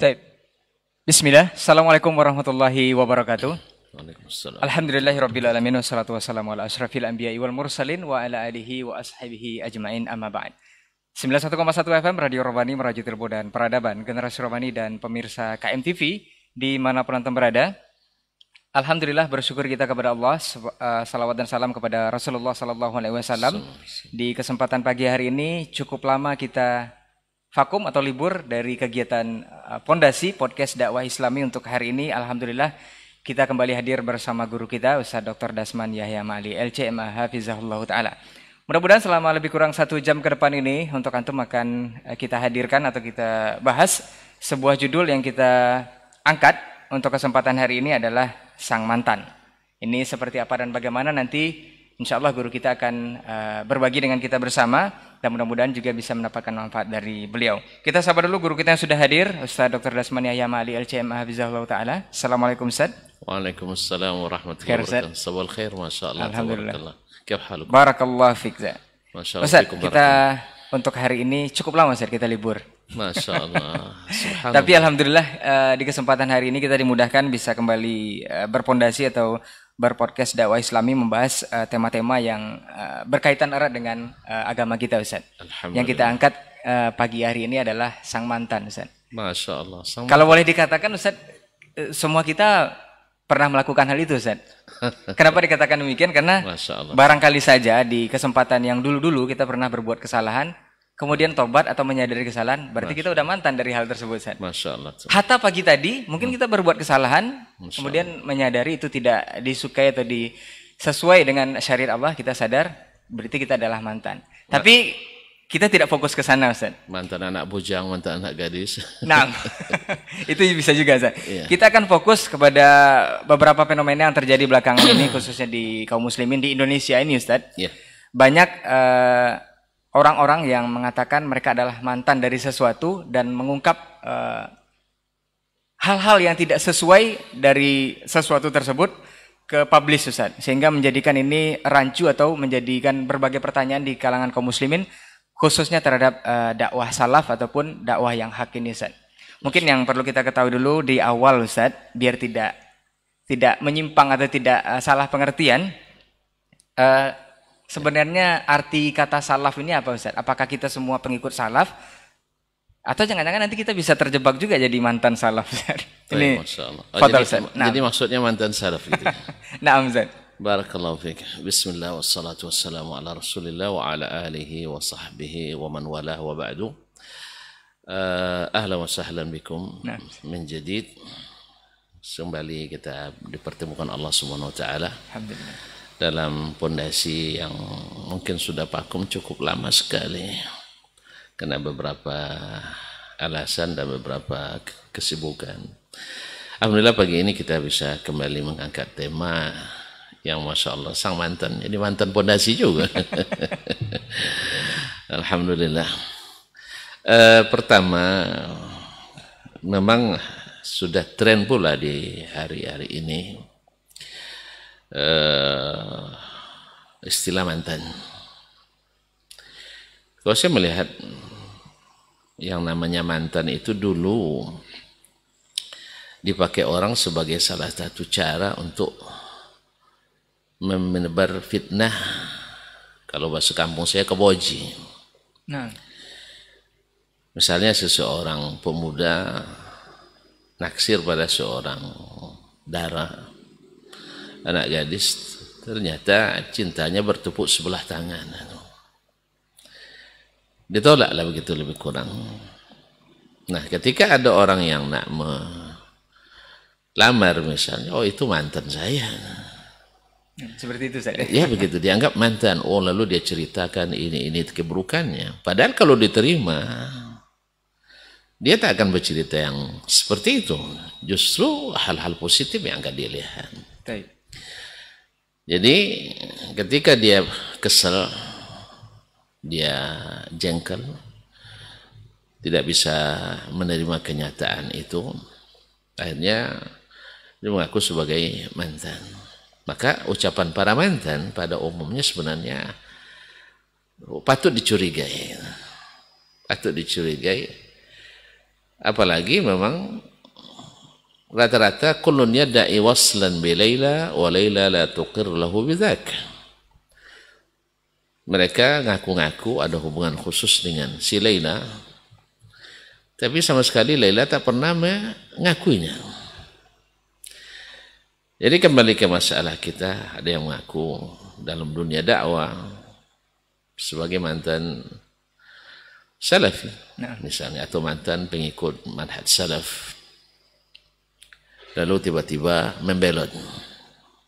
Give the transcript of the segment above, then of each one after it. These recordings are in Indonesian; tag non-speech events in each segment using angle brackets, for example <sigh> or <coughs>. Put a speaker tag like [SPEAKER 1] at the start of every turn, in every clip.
[SPEAKER 1] Taib. Bismillah.
[SPEAKER 2] Assalamualaikum warahmatullahi wabarakatuh.
[SPEAKER 1] Waalaikumsalam.
[SPEAKER 2] Alhamdulillahirabbil alamin wassalatu wassalamu ala asyrafil anbiya'i wal mursalin wa ala alihi wa ashabihi ajmain amma ba'd. 91,1 FM Radio Romani merajut ilmu dan peradaban generasi Romani dan pemirsa KMTV di mana pun antum berada. Alhamdulillah bersyukur kita kepada Allah eh, salawat dan salam kepada Rasulullah sallallahu alaihi wasallam. Di kesempatan pagi hari ini cukup lama kita vakum atau libur dari kegiatan eh, Pondasi Podcast Dakwah Islami untuk hari ini. Alhamdulillah kita kembali hadir bersama guru kita Ustaz Dr. Dasman Yahya Mali LCMA Hafizahullah Ta'ala. Mudah-mudahan selama lebih kurang satu jam ke depan ini untuk antum akan eh, kita hadirkan atau kita bahas sebuah judul yang kita angkat untuk kesempatan hari ini adalah sang mantan. Ini seperti apa dan bagaimana nanti Insya Allah guru kita akan uh, berbagi dengan kita bersama dan mudah-mudahan juga bisa mendapatkan manfaat dari beliau. Kita sabar dulu guru kita yang sudah hadir, Ustaz Dr. Dasman Yahya Mali LCMA Hafizahullah Ta'ala. Assalamualaikum Ustaz.
[SPEAKER 1] Waalaikumsalam warahmatullahi wabarakatuh. Sabar khair, Masya Allah. Alhamdulillah. Kephalukum. Barakallah fikza. Masya Allah. Ustaz, kita
[SPEAKER 2] untuk hari ini cukup lama Ustaz kita libur.
[SPEAKER 1] Masya Allah. <laughs> Tapi alhamdulillah
[SPEAKER 2] uh, di kesempatan hari ini kita dimudahkan bisa kembali uh, berpondasi atau berpodcast dakwah Islami membahas eh, tema-tema uh, yang uh, berkaitan erat dengan uh, agama kita Ustaz.
[SPEAKER 1] Yang kita angkat
[SPEAKER 2] uh, pagi hari ini adalah sang mantan Ustaz.
[SPEAKER 1] Masya Allah. Sang Kalau boleh
[SPEAKER 2] dikatakan Ustaz, uh, semua kita pernah melakukan hal itu Ustaz. <laughs> Kenapa dikatakan demikian? Karena barangkali saja di kesempatan yang dulu-dulu kita pernah berbuat kesalahan, kemudian tobat atau menyadari kesalahan, berarti kita udah mantan dari hal tersebut. San.
[SPEAKER 1] Masya Allah. Hatta
[SPEAKER 2] pagi tadi, mungkin hmm. kita berbuat kesalahan, kemudian menyadari itu tidak disukai atau di sesuai dengan syariat Allah, kita sadar, berarti kita adalah mantan.
[SPEAKER 1] Ma Tapi kita tidak fokus ke sana, Ustaz. Mantan anak bujang, mantan anak gadis. Nah, <laughs>
[SPEAKER 2] itu bisa juga, Ustaz. Yeah. Kita akan fokus kepada beberapa fenomena yang terjadi belakangan ini, <clears throat> khususnya di kaum muslimin di Indonesia ini, Ustaz. Yeah. Banyak uh, orang-orang yang mengatakan mereka adalah mantan dari sesuatu dan mengungkap eh, hal-hal uh, yang tidak sesuai dari sesuatu tersebut ke publish Ustaz sehingga menjadikan ini rancu atau menjadikan berbagai pertanyaan di kalangan kaum muslimin khususnya terhadap uh, dakwah salaf ataupun dakwah yang hak ini Ustaz. Mungkin yang perlu kita ketahui dulu di awal Ustaz biar tidak tidak menyimpang atau tidak eh, salah pengertian Sebenarnya arti kata salaf ini apa Ustaz? Apakah kita semua pengikut salaf? Atau jangan-jangan nanti kita bisa terjebak juga jadi mantan salaf Ustaz. <laughs> Ini oh, jadi, Ustaz. Nah. jadi
[SPEAKER 1] maksudnya mantan salaf gitu. Ya? <laughs> nah Ustaz. Barakallahu fiik. Bismillah wassalatu wassalamu ala Rasulillah wa ala alihi wa sahbihi wa man walah wa ba'du. Uh, ahlan wa sahlan bikum nah. min jadid. Kembali kita dipertemukan Allah Subhanahu wa taala. Alhamdulillah dalam pondasi yang mungkin sudah pakum cukup lama sekali karena beberapa alasan dan beberapa kesibukan. Alhamdulillah pagi ini kita bisa kembali mengangkat tema yang masya Allah sang mantan jadi mantan pondasi juga. <laughs> Alhamdulillah. E, pertama memang sudah tren pula di hari-hari ini uh, istilah mantan. Kalau saya melihat yang namanya mantan itu dulu dipakai orang sebagai salah satu cara untuk menebar fitnah kalau bahasa kampung saya keboji nah. misalnya seseorang pemuda naksir pada seorang darah anak gadis ternyata cintanya bertepuk sebelah tangan anu. ditolak lah begitu lebih kurang nah ketika ada orang yang nak melamar misalnya oh itu mantan saya
[SPEAKER 2] seperti itu saja ya begitu
[SPEAKER 1] dianggap mantan oh lalu dia ceritakan ini ini keburukannya padahal kalau diterima dia tak akan bercerita yang seperti itu justru hal-hal positif yang akan dilihat Taip. Jadi ketika dia kesel, dia jengkel, tidak bisa menerima kenyataan itu, akhirnya dia mengaku sebagai mantan. Maka ucapan para mantan pada umumnya sebenarnya patut dicurigai. Patut dicurigai. Apalagi memang rata-rata kullun yadda'i waslan bi Laila wa Laila la tuqir lahu bidzak. Mereka ngaku-ngaku ada hubungan khusus dengan si Laila. Tapi sama sekali Laila tak pernah mengakuinya. Jadi kembali ke masalah kita, ada yang mengaku dalam dunia dakwah sebagai mantan salafi nah. misalnya atau mantan pengikut manhaj salaf lalu tiba-tiba membelot.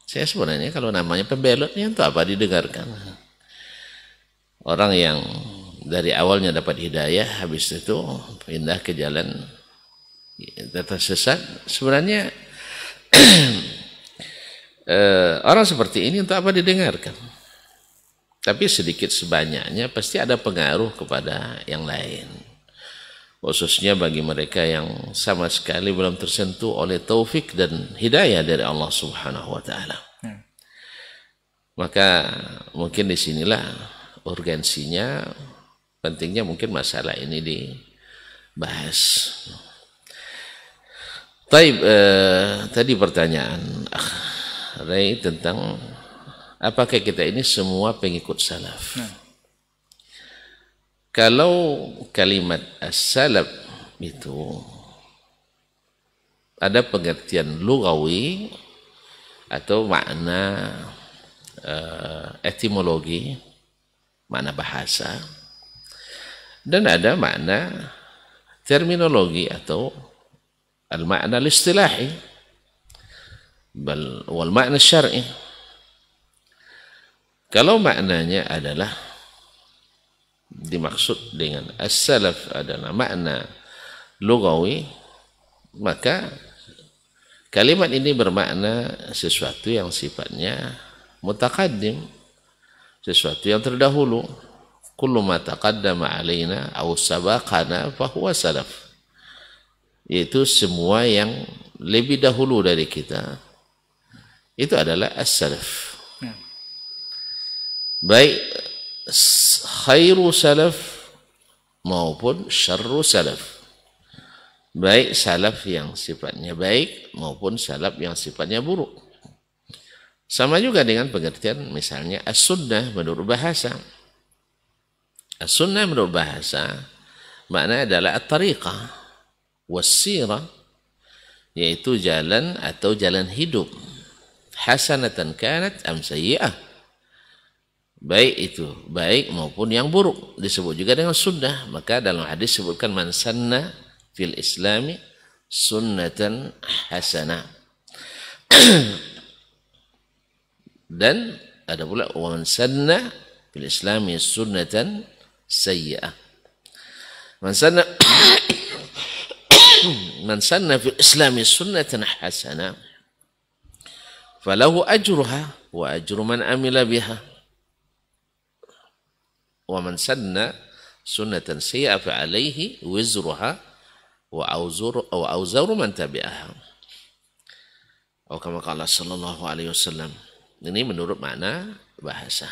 [SPEAKER 1] Saya sebenarnya kalau namanya pembelot ini untuk apa didengarkan? Orang yang dari awalnya dapat hidayah, habis itu pindah ke jalan tersesat, sebenarnya <clears throat> eh, orang seperti ini untuk apa didengarkan? Tapi sedikit sebanyaknya pasti ada pengaruh kepada yang lain khususnya bagi mereka yang sama sekali belum tersentuh oleh taufik dan hidayah dari Allah Subhanahu wa taala. Ya. Maka mungkin disinilah urgensinya pentingnya mungkin masalah ini dibahas. Taib eh, tadi pertanyaan ah, Ray tentang apakah kita ini semua pengikut salaf? Nah. Kalau kalimat as-salaf itu ada pengertian lugawi atau makna uh, etimologi, makna bahasa, dan ada makna terminologi atau al-makna istilahi wal makna syar'i. Kalau maknanya adalah dimaksud dengan as-salaf adalah makna lugawi maka kalimat ini bermakna sesuatu yang sifatnya mutaqaddim sesuatu yang terdahulu kullu ma taqaddama alaina aw sabaqana fahuwa salaf yaitu semua yang lebih dahulu dari kita itu adalah as-salaf ya. baik khairu salaf maupun syarru salaf baik salaf yang sifatnya baik maupun salaf yang sifatnya buruk sama juga dengan pengertian misalnya as-sunnah menurut bahasa as-sunnah menurut bahasa makna adalah at-tariqah wasirah yaitu jalan atau jalan hidup hasanatan kanat am sayyi'ah baik itu baik maupun yang buruk disebut juga dengan sunnah maka dalam hadis sebutkan man sanna fil islami sunnatan hasana <clears throat> dan ada pula man sanna fil islami sunnatan sayyi'ah man sanna <clears throat> man sanna fil islami sunnatan hasana. falahu ajruha wa ajru man amila biha wa man sanna sunnatan sayyi'a fa alaihi wizruha wa auzur wa man tabi'aha. Atau oh, kama qala sallallahu alaihi wasallam. Ini menurut makna bahasa.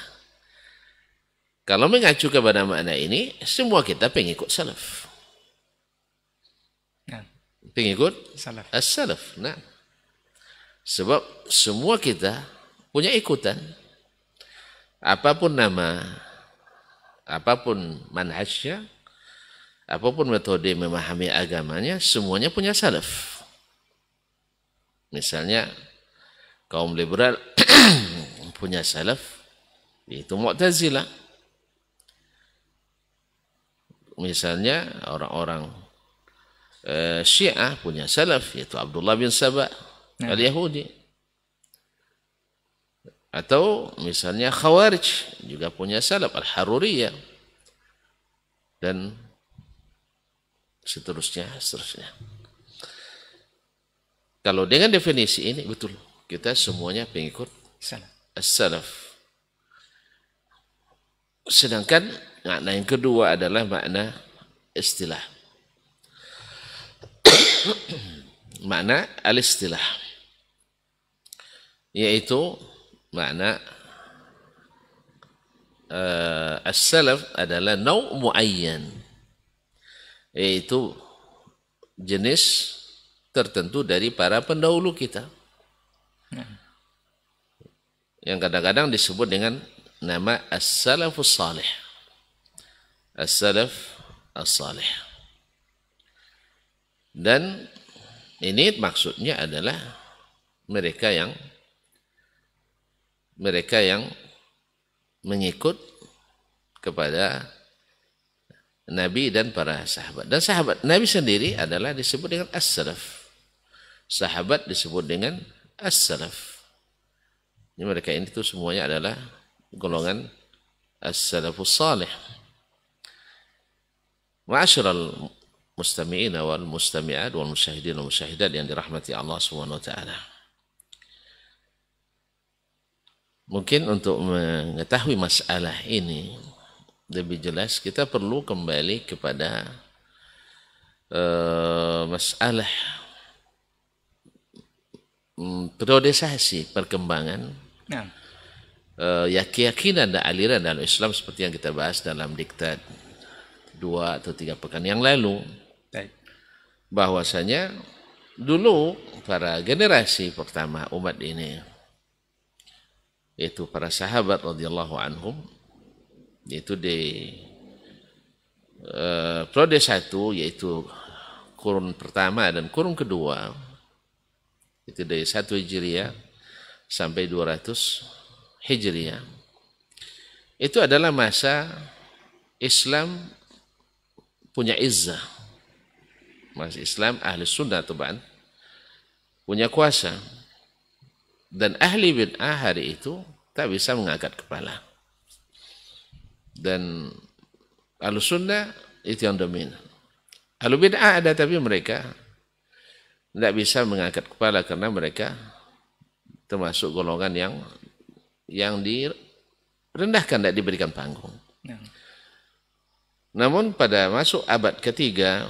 [SPEAKER 1] Kalau mengacu kepada makna ini, semua kita pengikut salaf. Nah. Pengikut salaf. As-salaf. Nah. Sebab semua kita punya ikutan. Apapun nama Apapun manhajnya, apapun metode memahami agamanya, semuanya punya salaf. Misalnya kaum liberal <clears throat> punya salaf, itu Mu'tazilah. Misalnya orang-orang eh, Syiah punya salaf, yaitu Abdullah bin Sabah nah. al-Yahudi. Atau misalnya Khawarij juga punya salaf Al-Haruriyah dan seterusnya seterusnya. Kalau dengan definisi ini betul kita semuanya pengikut salaf. Sedangkan makna yang kedua adalah makna istilah. <coughs> makna al-istilah yaitu Makna uh, as-salaf adalah nau muayyan yaitu jenis tertentu dari para pendahulu kita. Yang kadang-kadang disebut dengan nama as-salafus salih. As-salaf as-salih. Dan ini maksudnya adalah mereka yang mereka yang mengikut kepada Nabi dan para sahabat. Dan sahabat Nabi sendiri adalah disebut dengan as-salaf. Sahabat disebut dengan as-salaf. Ini mereka ini tuh semuanya adalah golongan as-salafus salih. Ma'asyiral mustami'ina wal mustami'at wal musyahidin wal musyahidat yang dirahmati Allah Subhanahu wa taala. Mungkin untuk mengetahui masalah ini lebih jelas kita perlu kembali kepada uh, masalah um, periodisasi perkembangan nah. eh, ya. keyakinan dan aliran dalam Islam seperti yang kita bahas dalam diktat dua atau tiga pekan yang lalu bahwasanya dulu para generasi pertama umat ini yaitu para sahabat radhiyallahu anhum yaitu di e, periode satu yaitu kurun pertama dan kurun kedua itu dari satu hijriah sampai 200 hijriah itu adalah masa Islam punya izzah masa Islam ahli sunnah tuban punya kuasa Dan ahli bid'ah hari itu tak bisa mengangkat kepala. Dan ahli sunnah itu yang dominan. Alu bid'ah ada tapi mereka tidak bisa mengangkat kepala kerana mereka termasuk golongan yang yang direndahkan, tidak diberikan panggung. Ya. Namun pada masuk abad ketiga,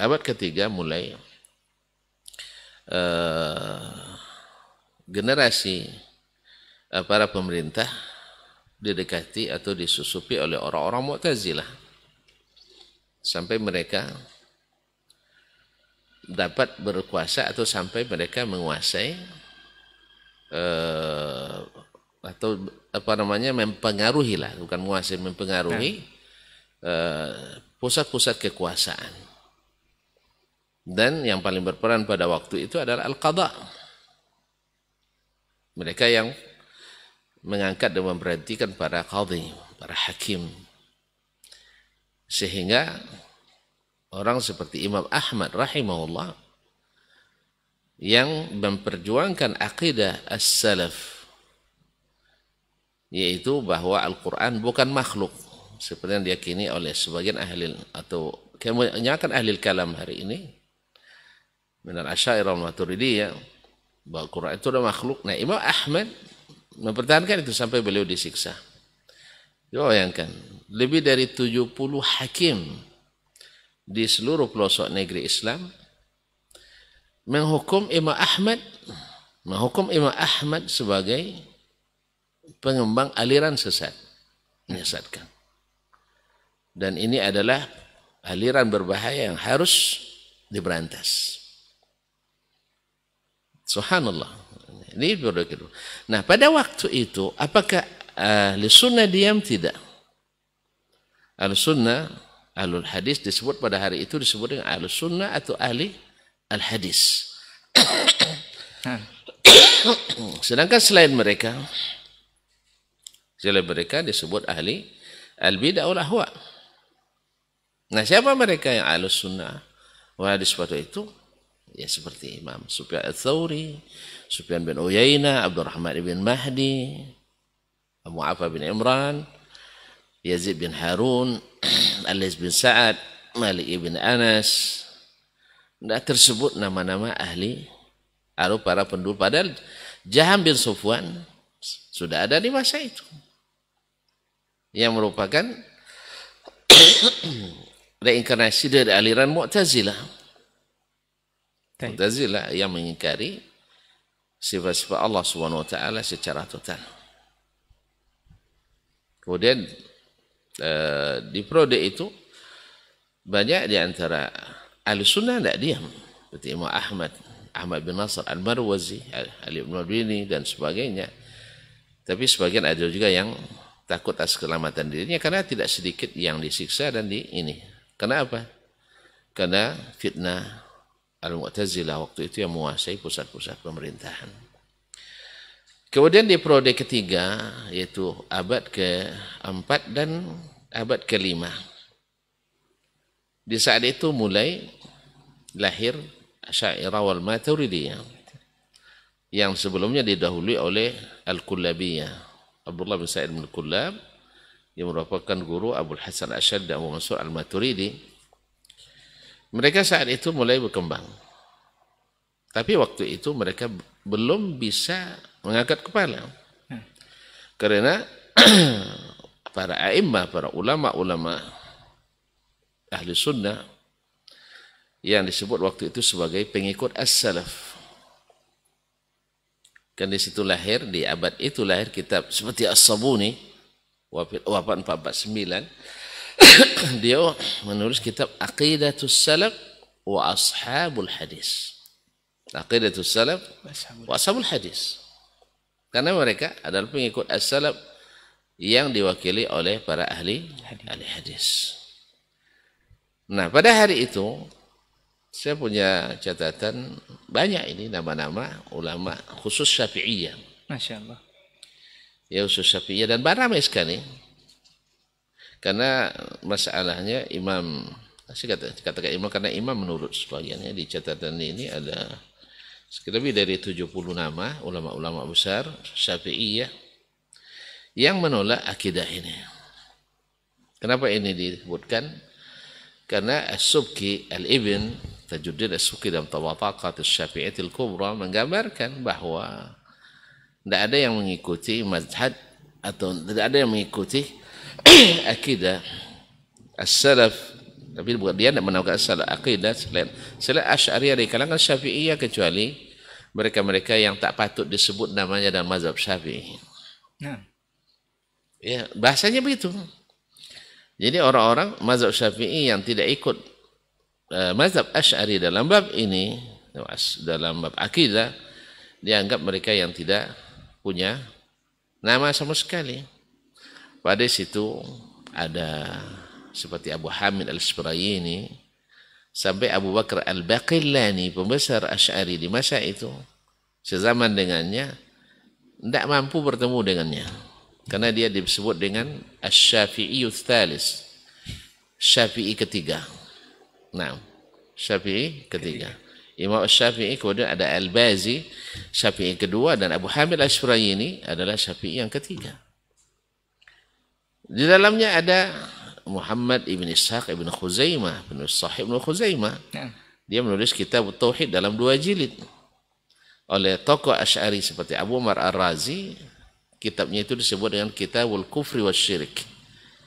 [SPEAKER 1] abad ketiga mulai eh, generasi eh, para pemerintah didekati atau disusupi oleh orang-orang Mu'tazilah sampai mereka dapat berkuasa atau sampai mereka menguasai eh, atau apa namanya mempengaruhi lah bukan menguasai mempengaruhi ya. eh, pusat-pusat eh, kekuasaan dan yang paling berperan pada waktu itu adalah al-qadha mereka yang mengangkat dan memberhentikan para qadhi, para hakim. Sehingga orang seperti Imam Ahmad rahimahullah yang memperjuangkan akidah as-salaf yaitu bahwa Al-Quran bukan makhluk seperti yang diyakini oleh sebagian ahli atau kebanyakan ahli kalam hari ini minal asyairah maturidi ya bahwa Quran itu adalah makhluk. Nah, Imam Ahmad mempertahankan itu sampai beliau disiksa. Coba bayangkan, lebih dari 70 hakim di seluruh pelosok negeri Islam menghukum Imam Ahmad menghukum Imam Ahmad sebagai pengembang aliran sesat menyesatkan dan ini adalah aliran berbahaya yang harus diberantas. Subhanallah. Ini periode kedua. Nah, pada waktu itu, apakah eh, ahli sunnah diam? Tidak. Ahli sunnah, ahli hadis disebut pada hari itu disebut dengan ahli sunnah atau ahli al-hadis. Ha. Sedangkan selain mereka, selain mereka disebut ahli al-bid'ah ahwa Nah, siapa mereka yang ahli sunnah? Wah, di itu, ya seperti Imam Sufyan Al-Thawri, Sufyan bin Uyayna, Abdurrahman bin Mahdi, Abu Afa bin Imran, Yazid bin Harun, <clears throat> Alis bin Sa'ad, Malik bin Anas. Tidak tersebut nama-nama ahli atau para pendul Padahal Jaham bin Sufwan sudah ada di masa itu. Yang merupakan <clears throat> reinkarnasi dari aliran Mu'tazilah. Mu'tazilah yang mengingkari sifat-sifat Allah Subhanahu wa taala secara total. Kemudian eh, di periode itu banyak di antara ahli sunnah tidak diam seperti Imam Ahmad, Ahmad bin Nasr Al-Marwazi, Ali bin Marbini dan sebagainya. Tapi sebagian ada juga yang takut atas keselamatan dirinya karena tidak sedikit yang disiksa dan di ini. Karena apa? Karena fitnah Al-Mu'tazilah waktu itu yang menguasai pusat-pusat pemerintahan. Kemudian di periode ketiga yaitu abad ke-4 dan abad ke-5. Di saat itu mulai lahir Asy'ariyah wal Maturidiyah yang sebelumnya didahului oleh Al-Kullabiyah. Abdullah bin Sa'id bin Kullab yang merupakan guru Abu Hasan Asyad dan Abu Mansur Al-Maturidi Mereka saat itu mulai berkembang. Tapi waktu itu mereka belum bisa mengangkat kepala. Hmm. Karena <clears throat> para a'imah, para ulama-ulama ahli sunnah yang disebut waktu itu sebagai pengikut as-salaf. Kan di situ lahir, di abad itu lahir kitab seperti as-sabuni, wafat 449. <coughs> dia menulis kitab Aqidatus Salaf wa Ashabul Hadis. Aqidatus Salaf wa Ashabul Hadis. Karena mereka adalah pengikut as-salaf yang diwakili oleh para ahli ahli hadis. Nah, pada hari itu saya punya catatan banyak ini nama-nama ulama khusus Syafi'iyah. Masya Allah. Ya khusus Syafi'iyah dan ramai sekali karena masalahnya imam saya kata, katakan imam karena imam menurut sebagiannya di catatan ini ada lebih dari 70 nama ulama-ulama besar Syafi'iyah yang menolak akidah ini. Kenapa ini disebutkan? Karena As-Subki Al-Ibn Tajuddin As-Subki dalam Tabaqat as al Kubra menggambarkan bahwa tidak ada yang mengikuti mazhab atau tidak ada yang mengikuti <coughs> akidah as-salaf tapi bukan dia tidak menamakan as akidah selain selain asy'ariyah dari kalangan syafi'iyah kecuali mereka-mereka yang tak patut disebut namanya dalam mazhab syafi'i. Nah. Ya, bahasanya begitu. Jadi orang-orang mazhab syafi'i yang tidak ikut uh, mazhab asy'ari dalam bab ini, dalam bab akidah, dianggap mereka yang tidak punya nama sama sekali pada situ ada seperti Abu Hamid Al-Isbrayini sampai Abu Bakar Al-Baqillani pembesar Asy'ari di masa itu sezaman dengannya tidak mampu bertemu dengannya karena dia disebut dengan Asy-Syafi'i Tsalis Syafi'i ketiga nah Syafi'i ketiga Imam Syafi'i kemudian ada Al-Bazi Syafi'i kedua dan Abu Hamid al ini adalah Syafi'i yang ketiga di dalamnya ada Muhammad ibn Ishaq ibn Khuzaimah, penulis Sahih ibn Khuzaimah. Ya. Dia menulis kitab Tauhid dalam dua jilid. Oleh tokoh Ash'ari seperti Abu Umar Ar-Razi, kitabnya itu disebut dengan Kitabul Kufri wa Syirik.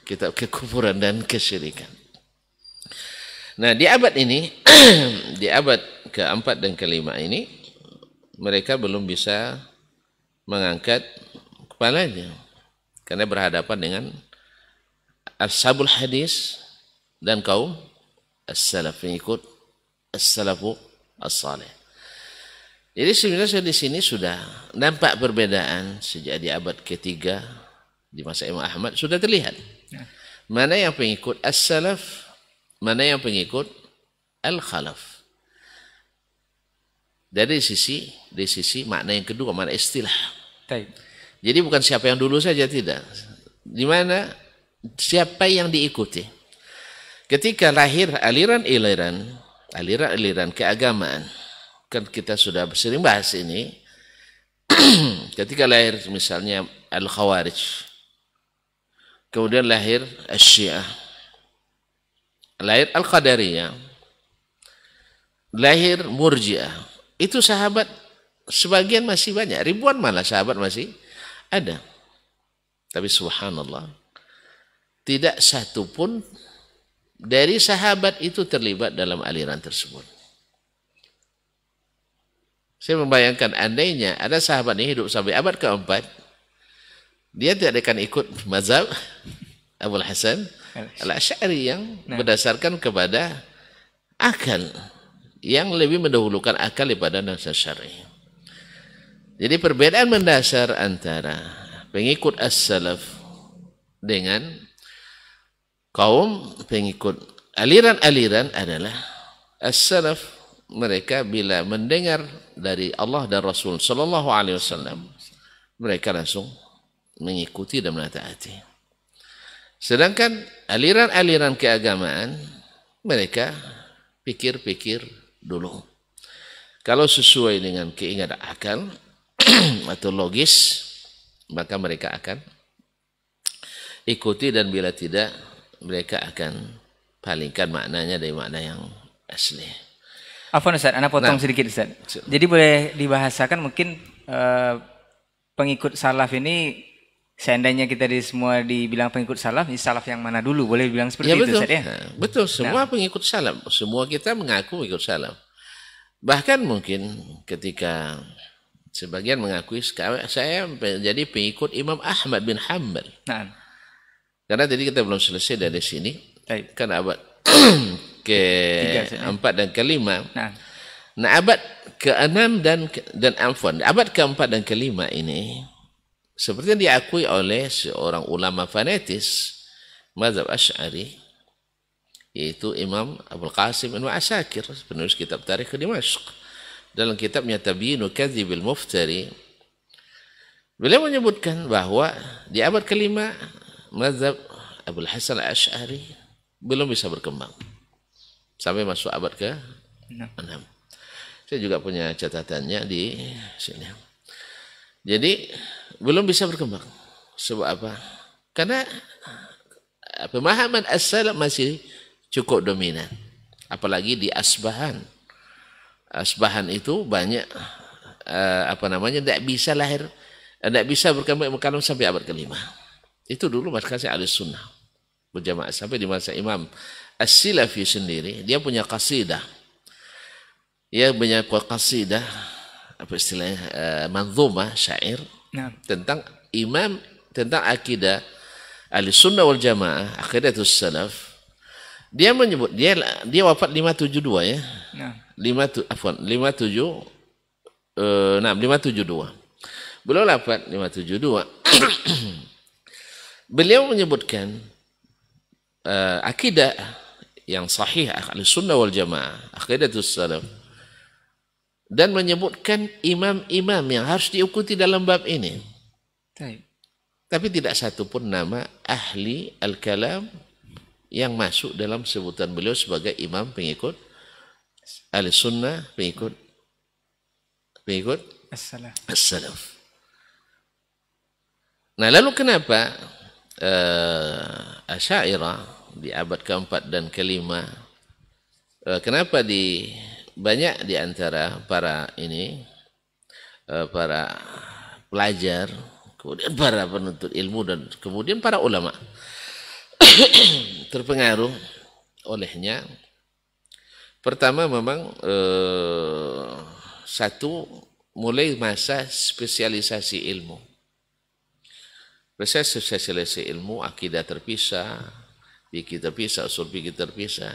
[SPEAKER 1] Kitab kekufuran dan kesyirikan. Nah, di abad ini, <clears throat> di abad keempat dan kelima ini, mereka belum bisa mengangkat kepalanya karena berhadapan dengan ashabul hadis dan kaum as-salaf pengikut as-salafu as-salih. Jadi sebenarnya saya di sini sudah nampak perbedaan sejak di abad ketiga di masa Imam Ahmad sudah terlihat. Ya. Mana yang pengikut as-salaf, mana yang pengikut al-khalaf. Dari sisi dari sisi makna yang kedua, makna istilah. Jadi bukan siapa yang dulu saja tidak. Di mana siapa yang diikuti. Ketika lahir aliran-aliran, aliran-aliran keagamaan, kan kita sudah sering bahas ini, <clears throat> ketika lahir misalnya Al-Khawarij, kemudian lahir Al-Syiah, lahir Al-Qadariyah, lahir Murji'ah, itu sahabat sebagian masih banyak, ribuan malah sahabat masih ada. Tapi subhanallah, tidak satu pun dari sahabat itu terlibat dalam aliran tersebut. Saya membayangkan andainya ada sahabat ini hidup sampai abad keempat, dia tidak akan ikut mazhab Abu Hasan al Ashari yang nah. berdasarkan kepada akal yang lebih mendahulukan akal daripada nasar syar'i. Jadi perbedaan mendasar antara pengikut as-salaf dengan kaum pengikut aliran-aliran adalah as-salaf mereka bila mendengar dari Allah dan Rasul Shallallahu Alaihi Wasallam mereka langsung mengikuti dan mentaati. Sedangkan aliran-aliran keagamaan mereka pikir-pikir dulu. Kalau sesuai dengan keinginan akal <clears throat> atau logis, maka mereka akan ikuti dan bila tidak mereka akan palingkan maknanya dari makna yang asli. Afwan Ustaz, Anda potong nah, sedikit Ustaz.
[SPEAKER 2] Jadi boleh dibahasakan mungkin uh, pengikut salaf ini seandainya kita di semua dibilang pengikut salaf, ini salaf yang mana dulu? Boleh
[SPEAKER 1] dibilang seperti ya, itu Ustaz ya? Nah, betul, nah. semua nah. pengikut salaf. Semua kita mengaku pengikut salaf. Bahkan mungkin ketika sebagian mengakui saya menjadi pengikut Imam Ahmad bin Hanbal. Nah. Karena tadi kita belum selesai dari hmm. sini. Baik. Kan abad <coughs> ke empat dan kelima. Nah. nah abad ke-6 dan dan Amfon. Abad ke dan kelima ini seperti yang diakui oleh seorang ulama fanatis mazhab Asy'ari yaitu Imam Abdul Qasim Ibn Asakir penulis kitab Tarikh Dimashq dalam kitabnya Tabyinu Kadzibil Muftari beliau menyebutkan bahwa di abad kelima mazhab Abul Hasan Ash'ari belum bisa berkembang sampai masuk abad ke 6. Saya juga punya catatannya di sini. Jadi belum bisa berkembang. Sebab apa? Karena eh, pemahaman asal masih cukup dominan. Apalagi di Asbahan. Asbahan itu banyak eh, apa namanya tidak bisa lahir, eh, tidak bisa berkembang kalau sampai abad kelima. Itu dulu markasnya Ahlus Sunnah berjamaah sampai di masa Imam As-Silafi sendiri dia punya kasidah. Dia punya kasidah apa istilahnya uh, syair nah. tentang imam tentang akidah Ahli Sunnah wal Jamaah akidatus salaf dia menyebut dia dia wafat 572 ya. Nah. 5 afwan 57 eh, nah 572. Beliau wafat 572. beliau menyebutkan uh, akidah yang sahih ahli sunnah wal jamaah akidah itu salam dan menyebutkan imam-imam yang harus diikuti dalam bab ini Taip. tapi tidak satu pun nama ahli al-kalam yang masuk dalam sebutan beliau sebagai imam pengikut ahli sunnah pengikut pengikut as-salaf as nah lalu kenapa uh, Asyairah di abad keempat dan kelima uh, kenapa di banyak di antara para ini uh, para pelajar kemudian para penuntut ilmu dan kemudian para ulama <coughs> terpengaruh olehnya pertama memang uh, satu mulai masa spesialisasi ilmu selesai selesai ilmu, akidah terpisah, fikih terpisah, usul fikih terpisah.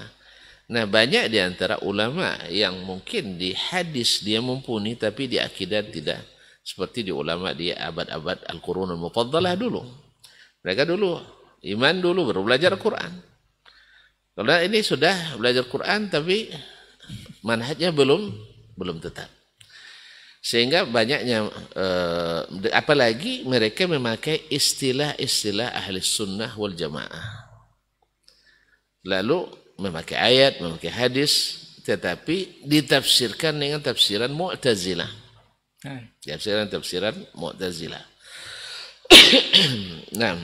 [SPEAKER 1] Nah banyak di antara ulama yang mungkin di hadis dia mumpuni tapi di akidah tidak. Seperti di ulama di abad-abad Al-Qurunul Mufaddalah dulu. Mereka dulu iman dulu baru belajar Quran. Karena ini sudah belajar Quran tapi manhajnya belum belum tetap. Sehingga banyaknya eh, apalagi mereka memakai istilah-istilah ahli sunnah wal jamaah. Lalu memakai ayat, memakai hadis, tetapi ditafsirkan dengan tafsiran Mu'tazilah. Tafsiran-tafsiran hmm. Mu'tazilah. <coughs> nah,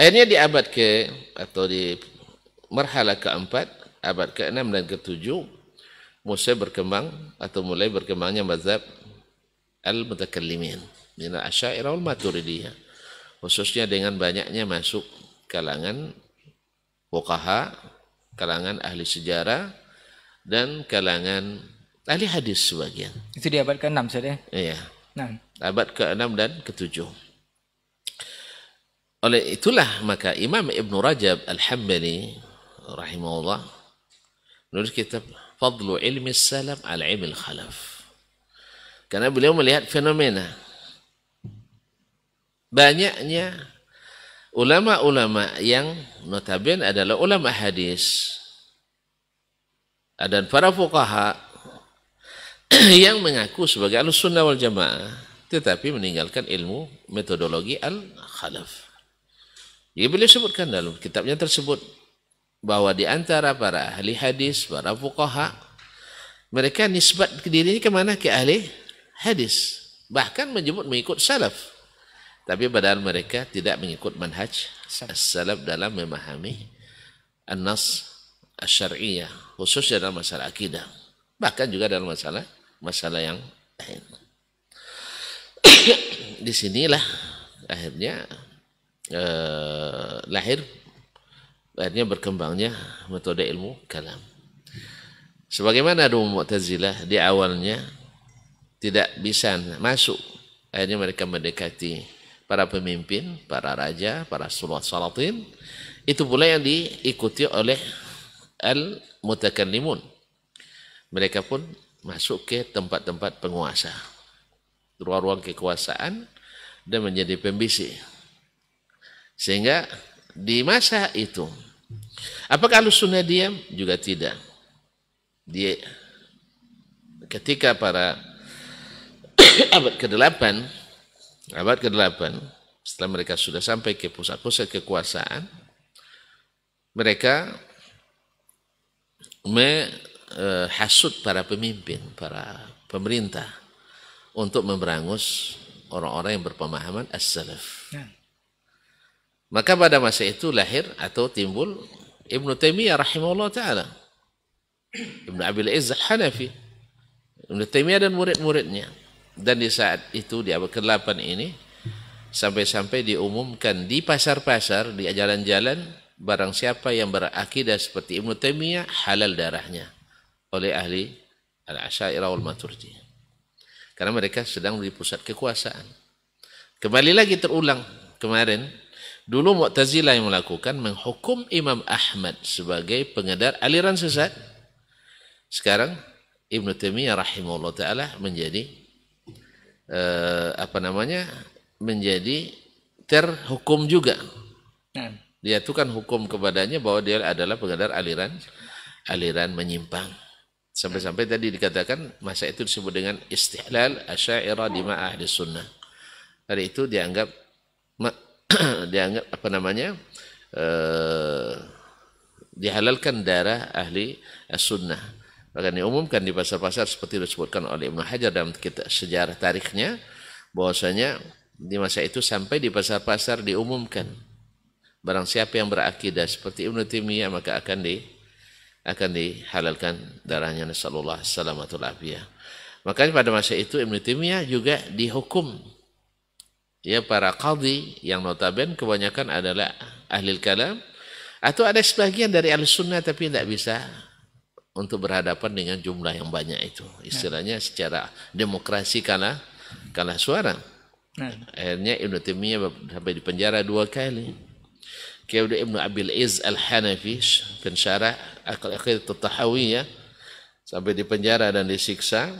[SPEAKER 1] akhirnya di abad ke atau di marhala keempat, abad ke-6 dan ke-7 berkembang atau mulai berkembangnya mazhab al-mutakallimin min al-asy'ariyah wal maturidiyah khususnya dengan banyaknya masuk kalangan fuqaha, kalangan ahli sejarah dan kalangan ahli hadis sebagian.
[SPEAKER 2] Itu di abad ke-6 saja. Ya? Iya. Nah.
[SPEAKER 1] Abad ke-6 dan ke-7. Oleh itulah maka Imam Ibn Rajab Al-Hambali rahimahullah menulis kitab Fadlu Ilmi Salam al Ilmi khalaf Karena beliau melihat fenomena. Ah. Banyaknya ulama-ulama yang notabene adalah ulama hadis. Dan para fukaha <clears throat> yang mengaku sebagai al-sunnah wal-jamaah tetapi meninggalkan ilmu metodologi al-khalaf. Ia beliau sebutkan dalam kitabnya tersebut bahawa di antara para ahli hadis, para fukaha, mereka nisbat dirinya ke mana? Ke ahli hadis, bahkan menyebut mengikut salaf. Tapi padahal mereka tidak mengikut manhaj salaf dalam memahami an-nas khususnya dalam masalah akidah, bahkan juga dalam masalah masalah yang lain. <coughs> Disinilah akhirnya eh, lahir akhirnya berkembangnya metode ilmu kalam. Sebagaimana Adu Mu'tazilah di awalnya tidak bisa masuk. Akhirnya mereka mendekati para pemimpin, para raja, para sulat salatin. Itu pula yang diikuti oleh al-mutakallimun. Mereka pun masuk ke tempat-tempat penguasa. Ruang-ruang kekuasaan dan menjadi pembisik. Sehingga di masa itu, apakah Ahlussunnah diam? Juga tidak. Dia ketika para <coughs> abad ke-8 abad ke-8 setelah mereka sudah sampai ke pusat-pusat kekuasaan mereka menghasut e, para pemimpin, para pemerintah untuk memberangus orang-orang yang berpemahaman as-salaf. Ya. Maka pada masa itu lahir atau timbul Ibnu Taimiyah rahimahullah taala. Ibnu Abil Izz Hanafi. Ibnu Taimiyah dan murid-muridnya. Dan di saat itu di abad ke-8 ini sampai-sampai diumumkan di pasar-pasar, di jalan-jalan barang siapa yang berakidah seperti Ibnu Taimiyah halal darahnya oleh ahli Al-Asy'ariyah wal Maturidi. Karena mereka sedang di pusat kekuasaan. Kembali lagi terulang kemarin Dulu Mu'tazilah yang melakukan menghukum Imam Ahmad sebagai pengedar aliran sesat. Sekarang Ibn Taimiyah rahimahullah ta'ala menjadi eh, apa namanya menjadi terhukum juga. Nah. Dia itu kan hukum kepadanya bahwa dia adalah pengedar aliran aliran menyimpang. Sampai-sampai tadi dikatakan masa itu disebut dengan istihlal asyairah di ahli sunnah. Hari itu dianggap <clears throat> dianggap apa namanya eh, dihalalkan darah ahli sunnah Bahkan diumumkan di pasar-pasar seperti disebutkan oleh Ibnu Hajar dalam kita, sejarah tarikhnya bahwasanya di masa itu sampai di pasar-pasar diumumkan barang siapa yang berakidah seperti Ibnu Taimiyah maka akan di akan dihalalkan darahnya nasallallahu salamatul afiyah. Makanya pada masa itu Ibnu Taimiyah juga dihukum ya para qadhi yang notaben kebanyakan adalah ahli kalam atau ada sebagian dari ahli sunnah tapi tidak bisa untuk berhadapan dengan jumlah yang banyak itu. Istilahnya secara demokrasi karena kalah suara. Nah. Akhirnya Ibn Taimiyah sampai di penjara dua kali. Kemudian Ibn Abil Iz Al-Hanafi, pensyarah Akal-Akhir Tatahawiyah, sampai di penjara dan disiksa.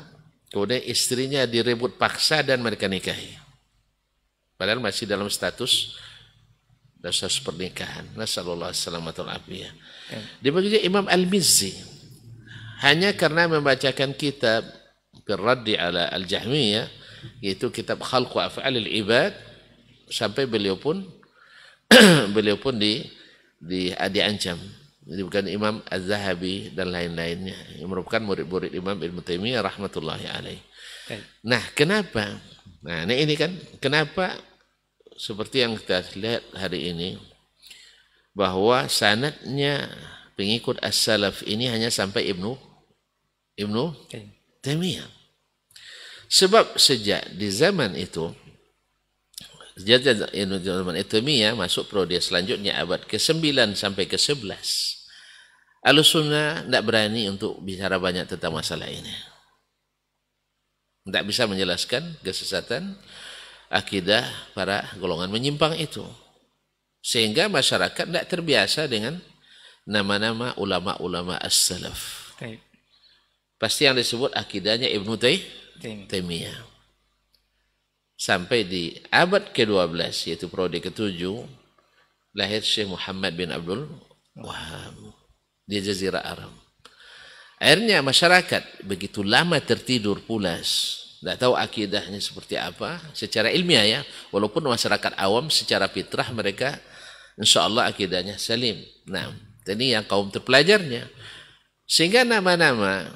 [SPEAKER 1] Kemudian istrinya direbut paksa dan mereka nikahi. Padahal masih dalam status dasar pernikahan. Nasallallahu alaihi wasallam. Dia Imam Al-Mizzi, hanya karena membacakan kitab berraddi ala al-jahmiyah yaitu kitab khalqu af'alil ibad sampai beliau pun <clears throat> beliau pun di di diancam jadi bukan Imam Az-Zahabi dan lain-lainnya yang merupakan murid-murid Imam Ibnu Taimiyah rahmatullahi alaih. Nah, kenapa? Nah, ini, ini kan kenapa seperti yang kita lihat hari ini bahwa sanatnya pengikut as-salaf ini hanya sampai Ibnu Ibnu Taimiyah. Sebab sejak di zaman itu sejak Ibnu Taimiyah masuk periode selanjutnya abad ke-9 sampai ke-11. Al-Sunnah tidak berani untuk bicara banyak tentang masalah ini. Tidak bisa menjelaskan kesesatan akidah para golongan menyimpang itu. Sehingga masyarakat tidak terbiasa dengan nama-nama ulama-ulama as-salaf. Okay. Pasti yang disebut akidahnya Ibnu Taimiyah. Sampai di abad ke-12 yaitu periode ke-7 lahir Syekh Muhammad bin Abdul Wahab di Jazirah Arab. Akhirnya masyarakat begitu lama tertidur pulas tidak tahu akidahnya seperti apa secara ilmiah ya. Walaupun masyarakat awam secara fitrah mereka insya Allah akidahnya salim. Nah, ini yang kaum terpelajarnya. Sehingga nama-nama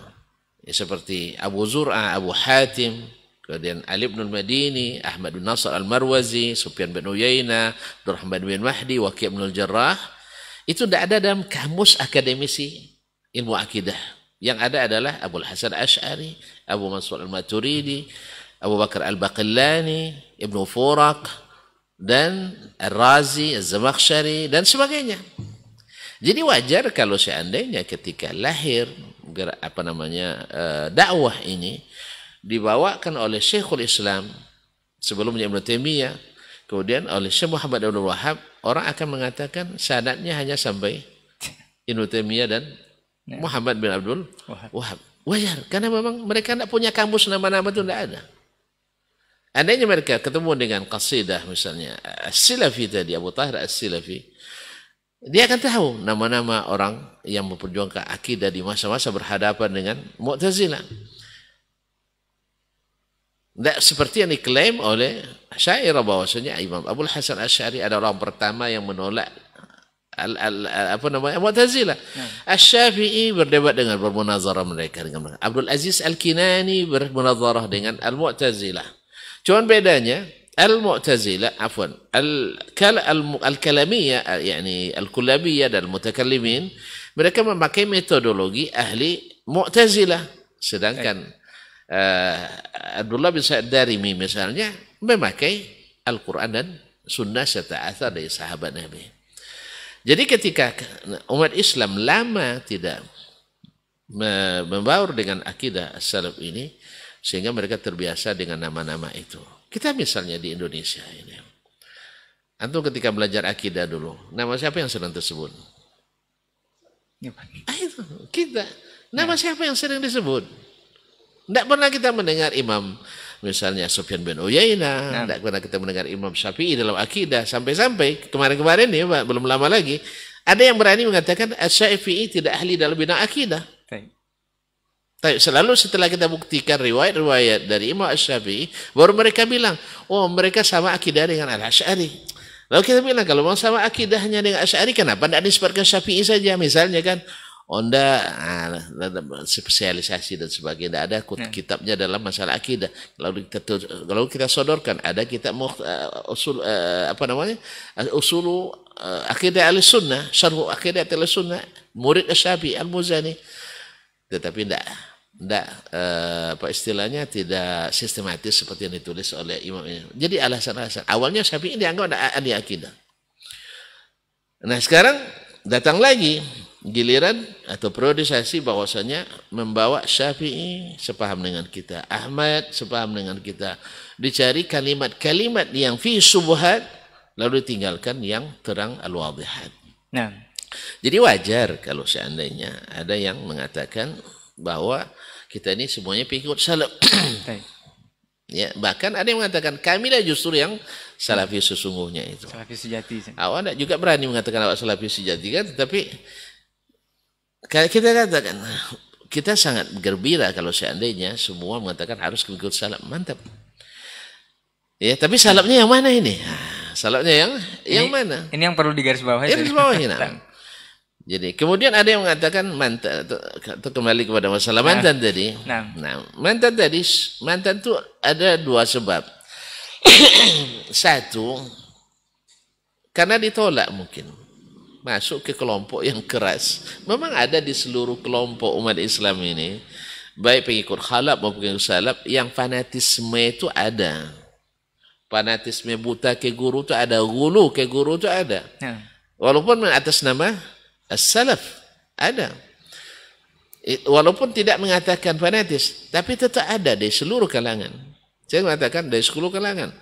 [SPEAKER 1] ya, seperti Abu Zur'a, Abu Hatim, kemudian Ali bin Madini, Ahmad bin Nasr Al-Marwazi, Sufyan bin Uyainah, Abdurrahman bin Mahdi, Waqi' bin Al-Jarrah, itu tidak ada dalam kamus akademisi ilmu akidah. Yang ada adalah Abu Hasan Ash'ari, Abu Mansur Al-Maturidi, Abu Bakar Al-Baqillani, Ibnu Furak, dan Al-Razi, al zamakhshari dan sebagainya. Jadi wajar kalau seandainya ketika lahir gerak apa namanya eh, dakwah ini dibawakan oleh Syekhul Islam sebelumnya Ibnu Taimiyah kemudian oleh Syekh Muhammad Abdul Wahab orang akan mengatakan sanadnya hanya sampai Ibnu Taimiyah dan ya. Muhammad bin Abdul Wahab. Wahab. Wajar karena memang mereka tidak punya kamus nama-nama itu tidak ada. Andainya mereka ketemu dengan Qasidah misalnya As-Silafi tadi Abu Tahir As-Silafi dia akan tahu nama-nama orang yang memperjuangkan akidah di masa-masa berhadapan dengan Mu'tazila. Tak seperti yang diklaim oleh syair bahwasanya Imam Abdul Hasan Asy'ari adalah orang pertama yang menolak al, al, al, apa namanya Mu'tazilah. Hmm. asy berdebat dengan bermunazarah mereka dengan mereka. Abdul Aziz Al-Kinani bermunazarah dengan Al-Mu'tazilah. Cuma bedanya al-muatzi al-kalamiyah, عفوا yakni al-kullabiyah dan mutakallimin mereka memakai metodologi ahli mu'tazilah sedangkan uh, Abdullah bin Sa'ad Darimi misalnya memakai Al-Quran dan sunnah serta asar dari sahabat Nabi jadi ketika umat Islam lama tidak membaur dengan akidah salaf ini sehingga mereka terbiasa dengan nama-nama itu kita misalnya di Indonesia ini. Antum ketika belajar akidah dulu, nama siapa yang sering tersebut? Ya, ah, itu kita. Nama ya. siapa yang sering disebut? Tidak pernah kita mendengar imam misalnya Sufyan bin Uyainah, tidak nah. pernah kita mendengar Imam Syafi'i dalam akidah sampai-sampai kemarin-kemarin ya belum lama lagi ada yang berani mengatakan syafii tidak ahli dalam bidang akidah. Tapi selalu setelah kita buktikan riwayat-riwayat dari Imam ash baru mereka bilang, oh mereka sama akidah dengan Al-Ash'ari. Lalu kita bilang, kalau mau sama akidahnya dengan Ash'ari, kenapa tidak disebarkan Syafi'i saja? Misalnya kan, Onda oh, nah, spesialisasi dan sebagainya ada ya. kitabnya dalam masalah akidah. Lalu kita kalau kita sodorkan ada kitab uh, usul uh, apa namanya? Eh, usul uh, eh, akidah al-sunnah, syarh akidah al-sunnah, murid Asy-Syafi'i Al-Muzani. Tetapi tidak tidak eh, apa istilahnya tidak sistematis seperti yang ditulis oleh imam ini. Jadi alasan-alasan. Awalnya Syafi'i dianggap ada ahli akidah. Nah sekarang datang lagi giliran atau periodisasi bahwasanya membawa Syafi'i sepaham dengan kita, Ahmad sepaham dengan kita. Dicari kalimat-kalimat yang fi subhat lalu ditinggalkan yang terang al-wadihat. Nah. Jadi wajar kalau seandainya ada yang mengatakan bahwa kita ini semuanya pengikut salaf. <coughs> ya, bahkan ada yang mengatakan kamilah justru yang salafi sesungguhnya itu. Salafi sejati. Awak tidak juga berani mengatakan awak salafi sejati kan, tapi kita katakan kita sangat gembira kalau seandainya semua mengatakan harus mengikut salaf. Mantap. Ya, tapi salafnya yang mana ini? Ah, salafnya yang ini, yang mana? Ini yang perlu digarisbawahi Garis bawahi. Nah. Jadi kemudian ada yang mengatakan mantan atau kembali kepada masalah nah. mantan tadi. Nah. nah, mantan tadi mantan itu ada dua sebab. <clears throat> Satu karena ditolak mungkin masuk ke kelompok yang keras. Memang ada di seluruh kelompok umat Islam ini baik pengikut khalaf maupun pengikut salaf yang fanatisme itu ada. Fanatisme buta ke guru itu ada, gulu ke guru itu ada. Nah. Walaupun atas nama As-salaf ada. Walaupun tidak mengatakan fanatis, tapi tetap ada di seluruh kalangan. Saya mengatakan dari seluruh kalangan.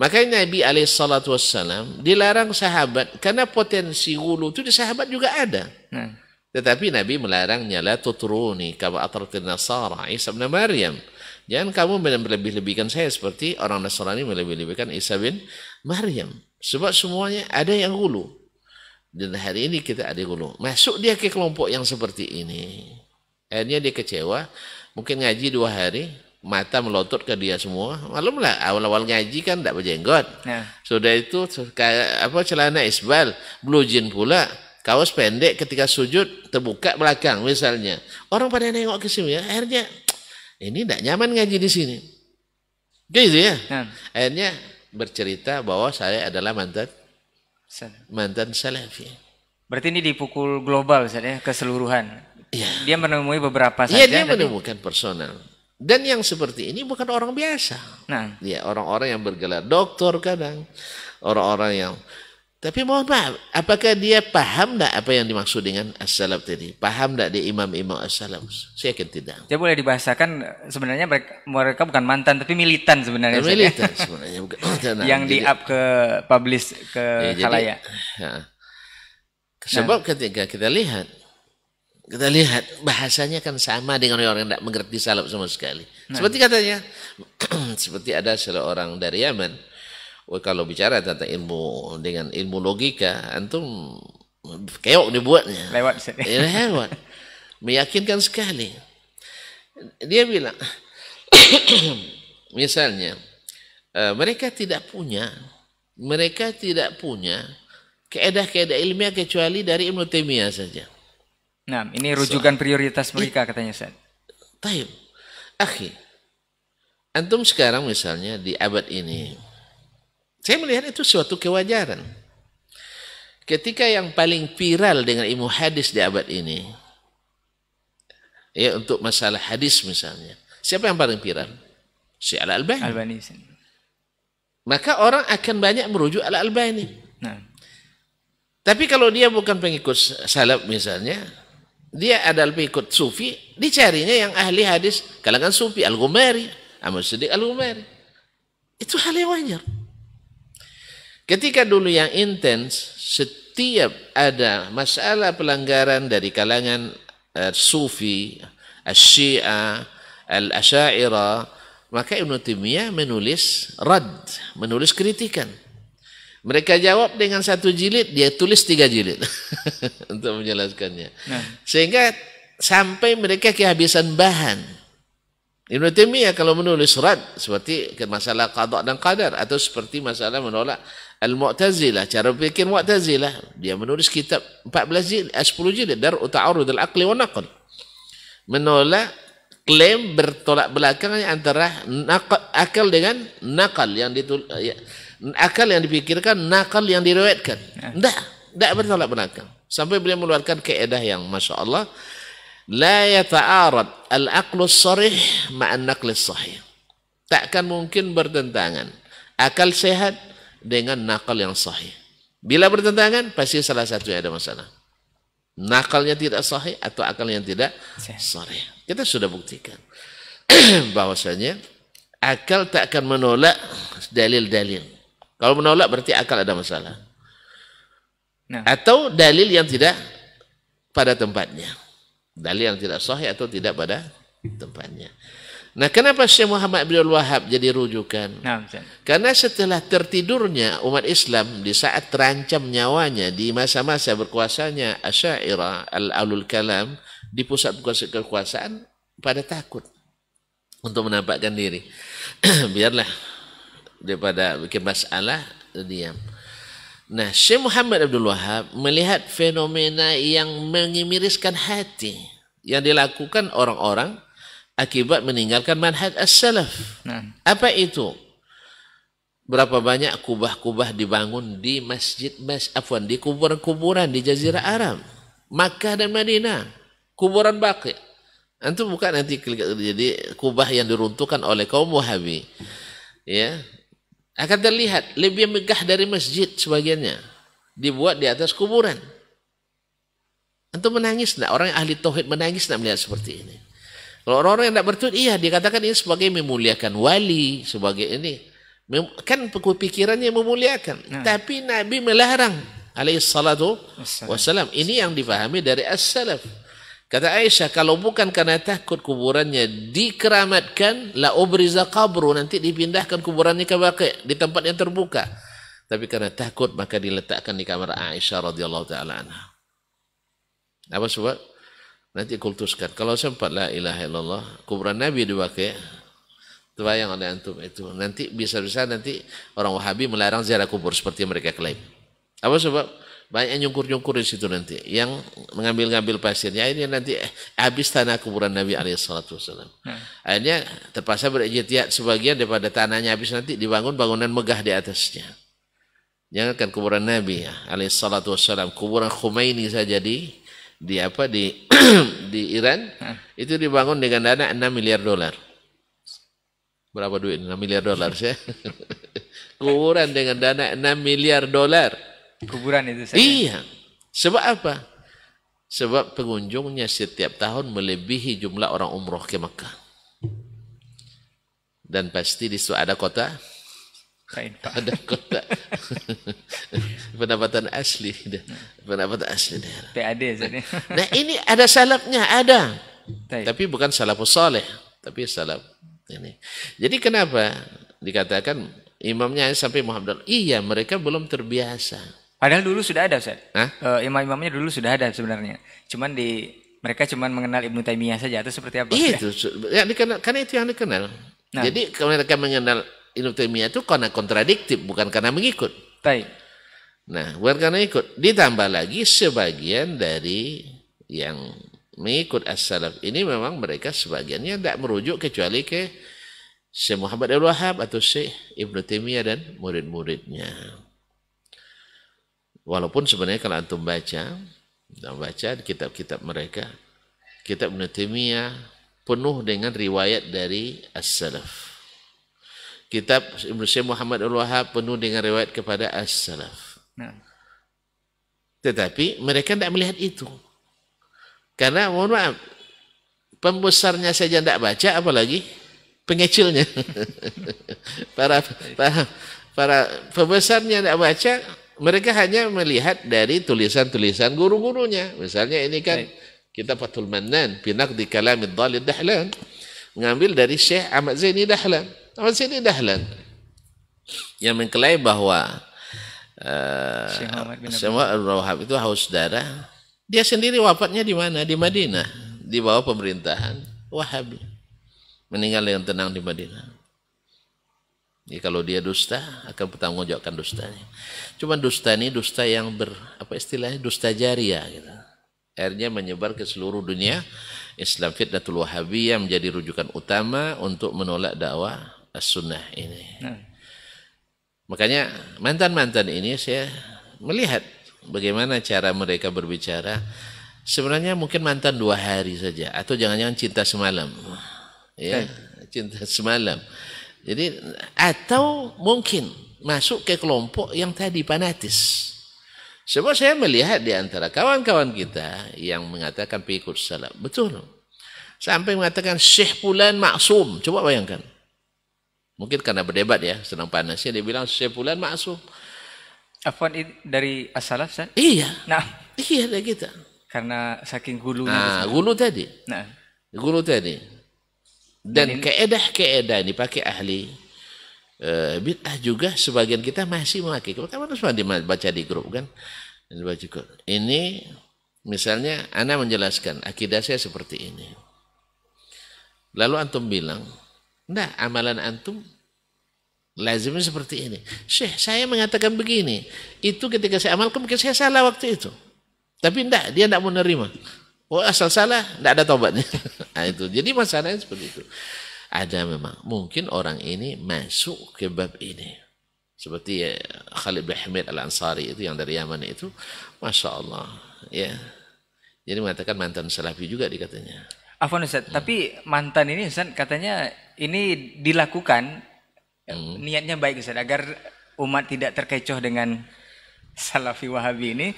[SPEAKER 1] Makanya Nabi alaihi salatu wasallam dilarang sahabat karena potensi gulu itu di sahabat juga ada. Hmm. Tetapi Nabi melarangnya la tutruni kama atratun nasara Isa bin Maryam. Jangan kamu melebih-lebihkan saya seperti orang Nasrani melebih-lebihkan Isa bin Maryam. Sebab semuanya ada yang gulu. Dan hari ini kita ada Masuk dia ke kelompok yang seperti ini. Akhirnya dia kecewa. Mungkin ngaji dua hari. Mata melotot ke dia semua. Malum awal-awal ngaji kan tidak berjenggot. Ya. Sudah itu apa celana isbal. Blue jean pula. Kaos pendek ketika sujud terbuka belakang misalnya. Orang pada nengok ke sini. Akhirnya ini tidak nyaman ngaji di sini. Gitu ya. ya. Akhirnya bercerita bahwa saya adalah mantan mantan salafi. Ya. Berarti ini dipukul global misalnya keseluruhan. Ya. Dia menemui beberapa iya, saja. Iya, dia tapi... menemukan personal. Dan yang seperti ini bukan orang biasa. Nah, ya orang-orang yang bergelar doktor kadang, orang-orang yang tapi mohon maaf, apakah dia paham tidak apa yang dimaksud dengan as-salaf tadi? Paham tidak di imam-imam as-salaf? Saya yakin tidak.
[SPEAKER 2] Dia boleh dibahasakan sebenarnya mereka, mereka bukan mantan tapi militan sebenarnya. Ya. militan sebenarnya
[SPEAKER 1] bukan mantan. yang jadi, di up ke publis ke ya, ya. Sebab nah. ketika kita lihat kita lihat bahasanya kan sama dengan orang yang tidak mengerti salaf sama sekali. Nah. Seperti katanya, <clears throat> seperti ada seorang dari Yaman kalau bicara tentang ilmu dengan ilmu logika, antum keok dibuatnya. Lewat. Eh, lewat. Meyakinkan sekali. Dia bilang, <coughs> misalnya, eh, mereka tidak punya, mereka tidak punya keedah-keedah ilmiah kecuali dari ilmu temiah saja.
[SPEAKER 2] Nah, ini rujukan so,
[SPEAKER 1] prioritas mereka katanya Ustaz. Taib. Akhi, antum sekarang misalnya di abad ini, saya melihat itu suatu kewajaran. Ketika yang paling viral dengan ilmu hadis di abad ini, ya untuk masalah hadis misalnya, siapa yang paling viral? Si Al Albani. Albani. Maka orang akan banyak merujuk Al Albani. Nah. Tapi kalau dia bukan pengikut salaf misalnya, dia adalah pengikut sufi, dicarinya yang ahli hadis kalangan sufi Al Ghumari, Ahmad Siddiq Al Ghumari. Itu hal yang wajar. Ketika dulu yang intens, setiap ada masalah pelanggaran dari kalangan uh, sufi, asyiah, al asyairah maka Ibn Timiyah menulis rad, menulis kritikan. Mereka jawab dengan satu jilid, dia tulis tiga jilid <laughs> untuk menjelaskannya. Nah. Sehingga sampai mereka kehabisan bahan. Ibn Timiyah kalau menulis rad seperti masalah qada dan qadar atau seperti masalah menolak Al-Mu'tazilah, cara berpikir Mu'tazilah. Dia menulis kitab 14 jilid, 10 eh, jilid, Dar'u Ta'arud al-Aqli wa Naql. Menolak klaim bertolak belakang antara nakal, akal dengan nakal yang ditul, ya, akal yang dipikirkan, nakal yang diriwayatkan. Tidak, ya. tidak bertolak belakang. Sampai beliau mengeluarkan keedah yang Masya Allah. La yata'arad al-aqlu sarih ma'an naqli sahih. Takkan mungkin bertentangan. Akal sehat dengan nakal yang sahih. Bila bertentangan, pasti salah satu yang ada masalah. Nakalnya tidak sahih atau akal yang tidak sahih. Kita sudah buktikan <clears throat> bahwasanya akal tak akan menolak dalil-dalil. Kalau menolak berarti akal ada masalah. Nah. Atau dalil yang tidak pada tempatnya. Dalil yang tidak sahih atau tidak pada tempatnya. Nah, kenapa Syekh Muhammad bin Wahab jadi rujukan? Karena setelah tertidurnya umat Islam di saat terancam nyawanya di masa-masa berkuasanya Asy'ariyah al-Alul Kalam di pusat kekuasaan pada takut untuk menampakkan diri. <clears throat> Biarlah daripada bikin masalah diam. Nah, Syekh Muhammad Abdul Wahab melihat fenomena yang mengimiriskan hati yang dilakukan orang-orang akibat meninggalkan manhaj as-salaf. Nah. Apa itu? Berapa banyak kubah-kubah dibangun di masjid mas afwan di kuburan-kuburan di jazirah hmm. Arab, Makkah dan Madinah, kuburan Baqi. Antum bukan nanti jadi kubah yang diruntuhkan oleh kaum Wahabi. Ya. Akan terlihat lebih megah dari masjid sebagiannya. Dibuat di atas kuburan. Antum menangis enggak? Orang yang ahli tauhid menangis enggak melihat seperti ini? Kalau orang-orang yang tidak bertauhid, iya dikatakan ini sebagai memuliakan wali, sebagai ini. Kan pikirannya memuliakan. Nah. Tapi Nabi melarang Alaihissalam. wassalam. Ini yang dipahami dari as-salaf. Kata Aisyah, kalau bukan karena takut kuburannya dikeramatkan, la ubriza nanti dipindahkan kuburannya ke baki, di tempat yang terbuka. Tapi karena takut maka diletakkan di kamar Aisyah radhiyallahu taala anha. Apa sebab? Nanti kultuskan. Kalau sempat la ilaha illallah, kuburan Nabi dipakai, terbayang oleh antum itu. Nanti bisa-bisa nanti orang Wahabi melarang ziarah kubur seperti mereka klaim. Apa sebab? Banyak nyungkur-nyungkur di situ nanti yang mengambil-ngambil pasirnya. Akhirnya nanti eh, habis tanah kuburan Nabi alaihissalatu wassalam. Hmm. Akhirnya terpaksa berijtihad sebagian daripada tanahnya habis nanti dibangun bangunan megah di atasnya. Jangankan kuburan Nabi ya, alaihissalatu wassalam, kuburan Khomeini saja di di apa di <clears throat> di Iran Hah? itu dibangun dengan dana 6 miliar dolar. Berapa duit? 6 miliar dolar saya <laughs> Kuburan dengan dana 6 miliar dolar. Kuburan itu saya. Iya. Sebab apa? Sebab pengunjungnya setiap tahun melebihi jumlah orang umroh ke Mekah. Dan pasti di situ ada kota kain pak ada kota <laughs> pendapatan asli pendapatan asli PAD nah, <laughs> nah ini ada salafnya ada tapi bukan salafus saleh tapi salaf ini jadi kenapa dikatakan imamnya sampai Muhammad iya mereka belum terbiasa padahal dulu sudah ada Ustaz uh, imam-imamnya dulu sudah ada sebenarnya cuman di mereka cuman mengenal Ibnu Taimiyah saja atau seperti apa iya itu ya, dikenal, karena itu yang dikenal nah. jadi mereka mengenal Ibnu Taimiyah itu karena kontradiktif bukan karena mengikut. Baik. Nah, bukan karena ikut. Ditambah lagi sebagian dari yang mengikut as-salaf ini memang mereka sebagiannya tidak merujuk kecuali ke Syekh Muhammad Al Wahhab atau Syekh Ibnu Taimiyah dan murid-muridnya. Walaupun sebenarnya kalau antum baca, antum baca di kitab-kitab mereka, kitab Ibnu Taimiyah penuh dengan riwayat dari as-salaf kitab Ibnu Syekh Muhammad Al-Wahhab penuh dengan riwayat kepada as-salaf. Nah. Tetapi mereka tidak melihat itu. Karena mohon maaf, pembesarnya saja tidak baca apalagi pengecilnya. <laughs> para para para pembesarnya tidak baca, mereka hanya melihat dari tulisan-tulisan guru-gurunya. Misalnya ini kan kita Fatul Mannan, Pinak di Kalamid Dalil Dahlan, mengambil dari Syekh Ahmad Zaini Dahlan. Ahmad Syedi Dahlan yang mengklaim bahwa uh, Syekh Muhammad itu haus darah. Dia sendiri wafatnya di mana? Di Madinah, di bawah pemerintahan Wahabi. Meninggal dengan tenang di Madinah. Jadi ya, kalau dia dusta akan pertanggungjawabkan dustanya. Cuma dusta ini dusta yang ber apa istilahnya dusta jariah gitu. Akhirnya menyebar ke seluruh dunia. Islam Fitnatul yang menjadi rujukan utama untuk menolak dakwah sunnah ini. Nah. Makanya mantan-mantan ini saya melihat bagaimana cara mereka berbicara. Sebenarnya mungkin mantan dua hari saja atau jangan-jangan cinta semalam. Ya, cinta semalam. Jadi atau mungkin masuk ke kelompok yang tadi fanatis. Sebab saya melihat di antara kawan-kawan kita yang mengatakan pengikut salaf, betul. Sampai mengatakan Syekh Fulan maksum. Coba bayangkan. Mungkin karena berdebat ya, senang panasnya dia bilang Syaifulan maksum. Afwan dari asalaf Iya. Nah, iya dari kita. Karena
[SPEAKER 2] saking gulu Nah,
[SPEAKER 1] gulu tadi. Nah. Gulu tadi. Dan, keedah-keedah ini pakai ahli e, bid'ah juga sebagian kita masih memakai. Kamu harus dibaca di grup kan? Ini misalnya Ana menjelaskan akidah saya seperti ini. Lalu antum bilang, Nah, amalan antum lazimnya seperti ini. Syekh, saya mengatakan begini. Itu ketika saya amalkan mungkin saya salah waktu itu. Tapi enggak, dia enggak mau nerima. Oh, asal salah, enggak ada tobatnya. <laughs> nah, itu. Jadi masalahnya seperti itu. Ada memang. Mungkin orang ini masuk ke bab ini. Seperti ya, Khalid bin Hamid Al-Ansari itu yang dari Yaman itu. Masya Allah. Ya. Jadi mengatakan mantan salafi juga dikatanya.
[SPEAKER 2] Afwan Ustaz, hmm. tapi mantan ini Ustaz katanya ini dilakukan hmm. niatnya baik Ustaz agar umat tidak terkecoh dengan Salafi Wahabi ini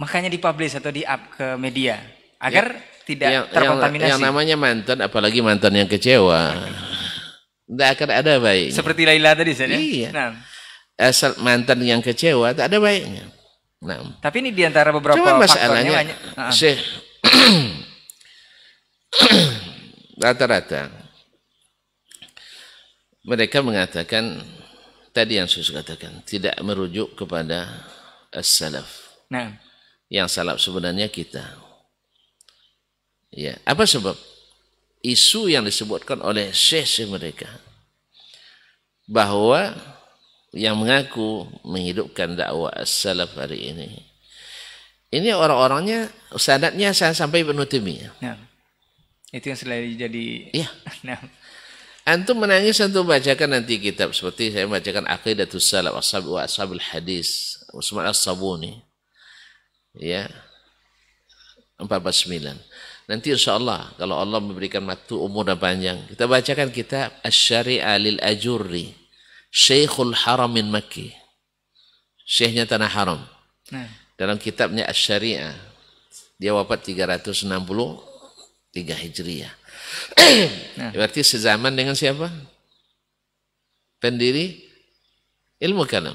[SPEAKER 2] makanya dipublish atau di-up ke media agar ya, tidak yang, terkontaminasi. Yang, yang
[SPEAKER 1] namanya mantan apalagi mantan yang kecewa. Tidak akan ada baik.
[SPEAKER 2] Seperti Laila tadi saya. Iya. Nah.
[SPEAKER 1] Asal mantan yang kecewa tak ada baiknya. Nah. Tapi ini diantara beberapa Cuma masalahnya, faktornya ah. <coughs> <coughs> rata-rata mereka mengatakan tadi yang saya katakan tidak merujuk kepada as-salaf. Nah. Yang salaf sebenarnya kita. Ya, apa sebab isu yang disebutkan oleh syekh mereka bahwa yang mengaku menghidupkan dakwah as-salaf hari ini ini orang-orangnya sanadnya saya sampai penutupnya. Nah. Itu yang selalu jadi ya. <laughs> Nah. Antum menangis antum bacakan nanti kitab seperti saya bacakan Aqidatus Salaf Ashab wa Ashabul Hadis Usman As-Sabuni. Ya. 449. Nanti insyaallah kalau Allah memberikan waktu umur dan panjang, kita bacakan kitab Asy-Syari'ah lil Ajurri Syekhul Haramin Makki. Syekhnya Tanah Haram. Nah. Dalam kitabnya Asy-Syari'ah dia wafat 363 Hijriah nah. Berarti sezaman dengan siapa? Pendiri ilmu kalam.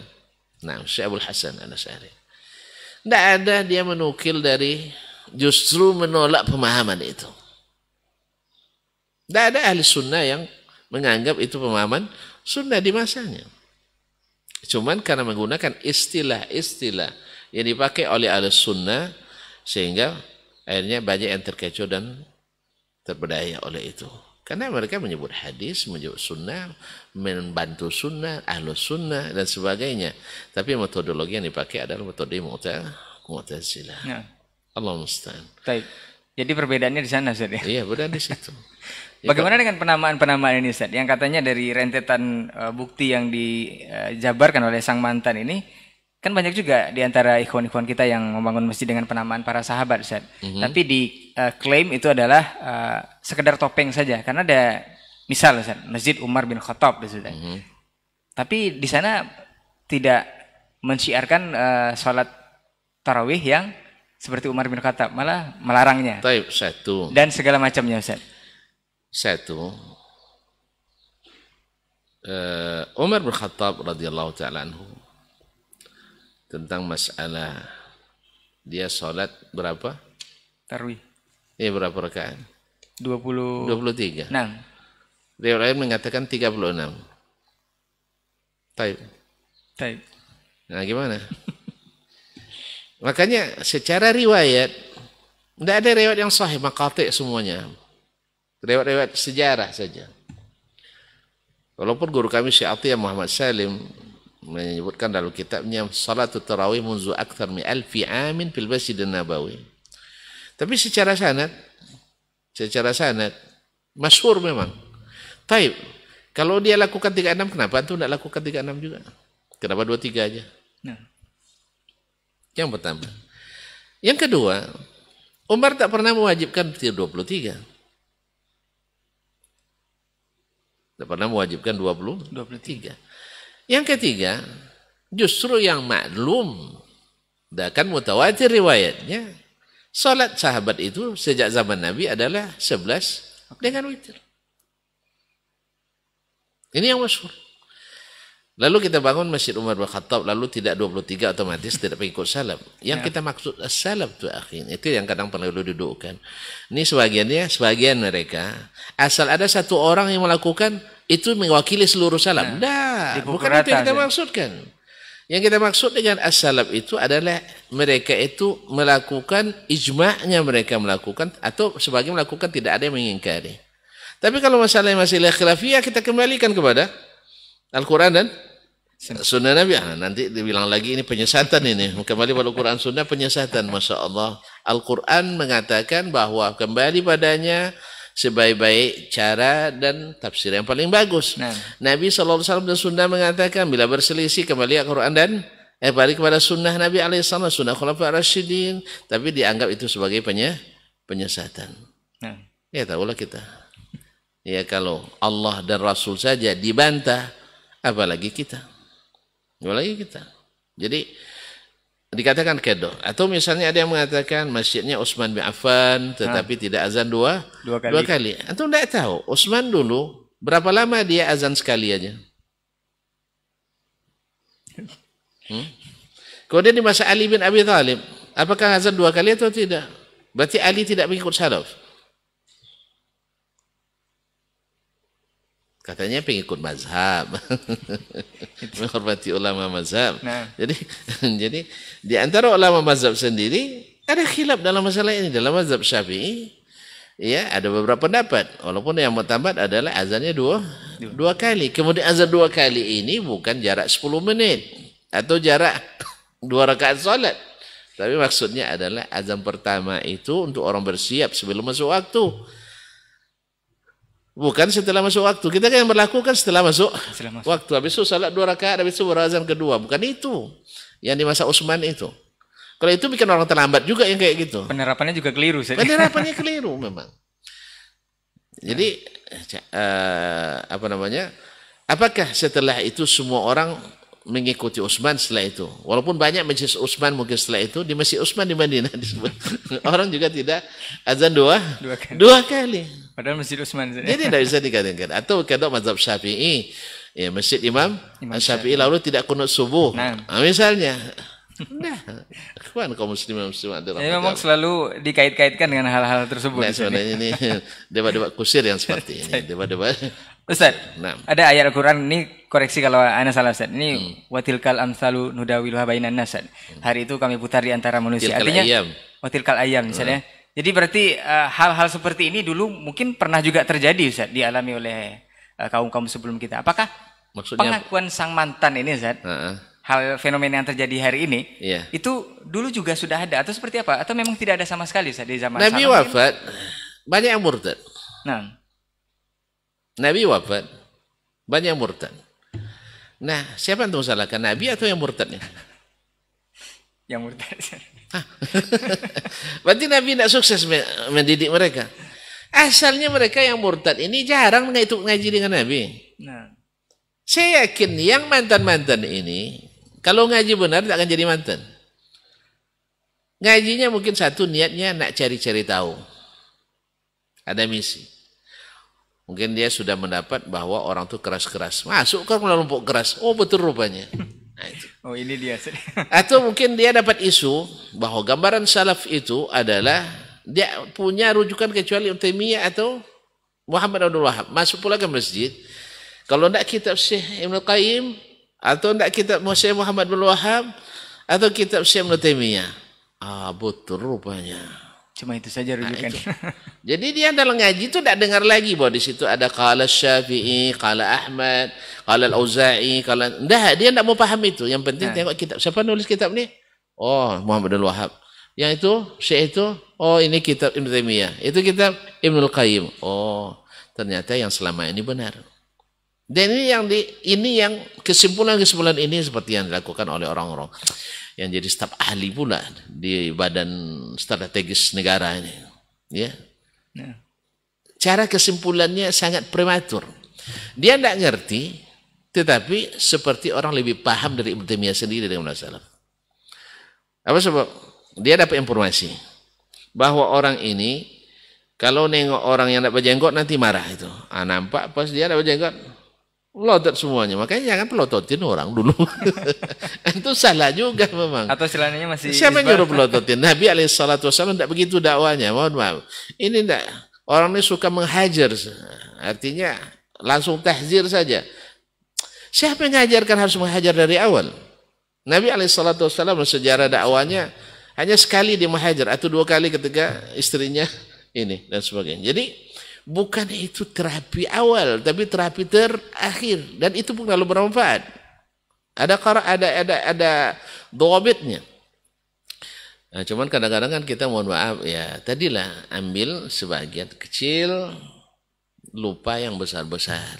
[SPEAKER 1] Nah, Syekh Abdul Hasan Al-Asy'ari. Tidak ada dia menukil dari justru menolak pemahaman itu. Tidak ada ahli sunnah yang menganggap itu pemahaman sunnah di masanya. Cuman karena menggunakan istilah-istilah yang dipakai oleh ahli sunnah sehingga akhirnya banyak yang terkecoh dan terpedaya oleh itu. Karena mereka menyebut hadis, menyebut sunnah, membantu sunnah, ahlus sunnah, dan sebagainya. Tapi metodologi yang dipakai adalah metode mu'tazilah. Ya. Allah mustahil. Baik. Jadi perbedaannya di sana, Ustaz, ya? Iya, berbeda di situ. <laughs> Bagaimana dengan penamaan-penamaan ini, Ustaz?
[SPEAKER 2] Yang katanya dari rentetan uh, bukti yang dijabarkan oleh sang mantan ini, kan banyak juga di antara ikhwan-ikhwan kita yang membangun masjid dengan penamaan para sahabat Ustaz. Mm -hmm. Tapi di uh, itu adalah uh, sekedar topeng saja karena ada misal Ustaz, Masjid Umar bin Khattab Mm -hmm. Tapi di sana tidak mensiarkan uh, eh, salat tarawih yang seperti Umar bin Khattab, malah melarangnya.
[SPEAKER 1] Taib, satu. Dan segala macamnya Ustaz. Satu. Umar bin Khattab radhiyallahu taala anhu tentang masalah dia sholat berapa? Tarwih. Iya berapa rakaat?
[SPEAKER 2] 20 23. 6.
[SPEAKER 1] Riwayat lain mengatakan 36. Taib. Taib. Nah, gimana? Makanya secara riwayat tidak ada riwayat yang sahih makatik semuanya. Riwayat-riwayat sejarah saja. Walaupun guru kami Syiatiyah Muhammad Salim menyebutkan dalam kitabnya salat tarawih munzu akthar alfi amin fil masjid nabawi tapi secara sanad secara sanad masyhur memang taib kalau dia lakukan 36 kenapa itu tidak lakukan 36 juga kenapa 23 aja nah. yang pertama yang kedua Umar tak pernah mewajibkan 23 tak pernah mewajibkan 20 23, 23. Yang ketiga, justru yang maklum bahkan mutawatir riwayatnya salat sahabat itu sejak zaman Nabi adalah 11 dengan witir. Ini yang masyhur. Lalu kita bangun Masjid Umar bin Khattab lalu tidak 23 otomatis tidak pengikut salaf. Yang ya. kita maksud salaf itu akhirnya, itu yang kadang perlu dudukkan. Ini sebagiannya sebagian mereka asal ada satu orang yang melakukan itu mewakili seluruh salam. Nah, nah bukan itu yang kita maksudkan. Yang kita maksud dengan as-salaf itu adalah mereka itu melakukan ijma'nya mereka melakukan atau sebagai melakukan tidak ada yang mengingkari. Tapi kalau masalah masalah khilafiyah kita kembalikan kepada Al-Quran dan Sunnah Nabi. Nah, nanti dibilang lagi ini penyesatan ini. Kembali pada Al-Quran Sunnah penyesatan. Masya Allah. Al-Quran mengatakan bahwa kembali padanya sebaik-baik cara dan tafsir yang paling bagus. Nah. Nabi sallallahu alaihi wasallam dan sunnah mengatakan bila berselisih kembali ke Quran dan eh balik kepada sunnah Nabi alaihi wasallam sunnah khulafa rasyidin tapi dianggap itu sebagai penye, penyesatan. Nah. Ya tahulah kita. Ya kalau Allah dan Rasul saja dibantah apalagi kita. Apalagi kita. Jadi dikatakan kedo atau misalnya ada yang mengatakan masjidnya Utsman bin Affan tetapi ah. tidak azan dua dua kali, dua kali. tidak tahu Utsman dulu berapa lama dia azan sekali aja hmm? kemudian di masa Ali bin Abi Thalib apakah azan dua kali atau tidak berarti Ali tidak mengikut salaf Katanya pengikut mazhab. Menghormati ulama mazhab. Nah. Jadi <laughs> jadi di antara ulama mazhab sendiri ada khilaf dalam masalah ini dalam mazhab Syafi'i. Ya, ada beberapa pendapat. Walaupun yang mutabat adalah azannya dua, dua, dua kali. Kemudian azan dua kali ini bukan jarak 10 menit atau jarak <laughs> dua rakaat solat. Tapi maksudnya adalah azan pertama itu untuk orang bersiap sebelum masuk waktu. Hmm. Bukan setelah masuk waktu. Kita kan yang berlakukan setelah masuk, setelah masuk. waktu. Habis itu salat dua rakaat, habis itu berazan kedua. Bukan itu. Yang di masa Utsman itu. Kalau itu bikin orang terlambat juga yang kayak gitu. Penerapannya juga keliru. Saya. Penerapannya <laughs> keliru memang. Ya. Jadi eh, eh, apa namanya? Apakah setelah itu semua orang mengikuti Utsman setelah itu? Walaupun banyak masjid Utsman mungkin setelah itu di masjid Utsman di Madinah disebut <laughs> orang juga tidak azan dua dua kali. Dua kali. Padahal Masjid Utsman. Jadi tidak bisa dikatakan. Atau kedok mazhab Syafi'i, ya Masjid Imam, Imam Syafi'i lalu tidak kunut subuh. Nah, misalnya. Nah, <laughs> kawan kaum muslim muslimat dalam. Ya, memang selalu dikait-kaitkan dengan hal-hal tersebut. Nah, sebenarnya ini <laughs> debat-debat kusir yang seperti ini, <laughs> debat-debat. Ustaz, nah.
[SPEAKER 2] ada ayat Al-Quran ini koreksi kalau ana salah Ustaz. Ini hmm. watilkal amsalu nudawiluha bainan nas. Hmm. Hari itu kami putar di antara manusia. Tilkal Artinya ayam. watilkal ayam misalnya. Hmm jadi berarti eh, hal-hal uh, seperti ini dulu mungkin pernah juga terjadi Ustaz, dialami oleh eh, kaum-kaum uh, sebelum kita. Apakah Maksudnya, pengakuan sang mantan ini Ustaz, uh -uh. hal fenomena yang terjadi hari ini, yeah. itu dulu juga sudah ada atau seperti apa? Atau memang tidak ada sama sekali Ustaz di zaman Nabi wafat,
[SPEAKER 1] ini? banyak yang murtad. Nah. Nabi wafat, banyak yang murtad. Nah, siapa yang salahkan Nabi atau yang murtadnya? yang murtad. <laughs> Berarti Nabi tidak sukses mendidik mereka. Asalnya mereka yang murtad ini jarang mengikut ngaji dengan Nabi. Nah. Saya yakin yang mantan-mantan ini, kalau ngaji benar tidak akan jadi mantan. Ngajinya mungkin satu niatnya nak cari-cari tahu. Ada misi. Mungkin dia sudah mendapat bahwa orang itu keras-keras. Masuk ke kelompok keras. Oh betul rupanya. <laughs> Nah, itu. Oh ini dia. <laughs> Atau mungkin dia dapat isu bahwa gambaran salaf itu adalah dia punya rujukan kecuali Utemiyah atau Muhammad Abdul Wahab. Masuk pula ke masjid. Kalau tidak kitab Syekh Ibn Qayyim atau tidak kitab Syekh Muhammad Abdul Wahab atau kitab Syekh Ibn Taimiyah. Ah, betul rupanya. Cuma itu saja nah, rujukan. Nah, itu. <laughs> Jadi dia dalam ngaji itu tidak dengar lagi bahwa di situ ada kala Syafi'i, kala Ahmad, kala Al-Auza'i, kala enggak dia tidak mau paham itu. Yang penting nah. tengok kitab. Siapa nulis kitab ini? Oh, Muhammad Al-Wahhab. Yang itu, Syekh itu, oh ini kitab Ibn Taimiyah. Itu kitab Ibnul Qayyim. Oh, ternyata yang selama ini benar. Dan ini yang di ini yang kesimpulan-kesimpulan ini seperti yang dilakukan oleh orang-orang yang jadi staf ahli pula di badan strategis negara ini. Ya. ya. Cara kesimpulannya sangat prematur. Dia tidak ngerti, tetapi seperti orang lebih paham dari Ibn Taimiyah sendiri dengan masalah. Apa sebab? Dia dapat informasi bahwa orang ini kalau nengok orang yang tidak berjenggot nanti marah itu. Ah nampak pas dia tidak berjenggot Lotot semuanya. Makanya jangan pelototin orang dulu. <laughs> itu salah juga memang.
[SPEAKER 2] Atau celananya masih Siapa yang nyuruh
[SPEAKER 1] pelototin? Nabi alaihissalatu wassalam tidak begitu dakwanya. Mohon maaf. Ini tidak. Orang ini suka menghajar. Artinya langsung tahzir saja. Siapa yang mengajarkan harus menghajar dari awal? Nabi alaihissalatu wassalam sejarah dakwanya hanya sekali dia menghajar atau dua kali ketika istrinya ini dan sebagainya. Jadi Bukan itu terapi awal, tapi terapi terakhir dan itu pun lalu bermanfaat. Ada ada ada ada dobitnya. Nah, cuman kadang-kadang kan kita mohon maaf ya tadilah ambil sebagian kecil lupa yang besar-besar.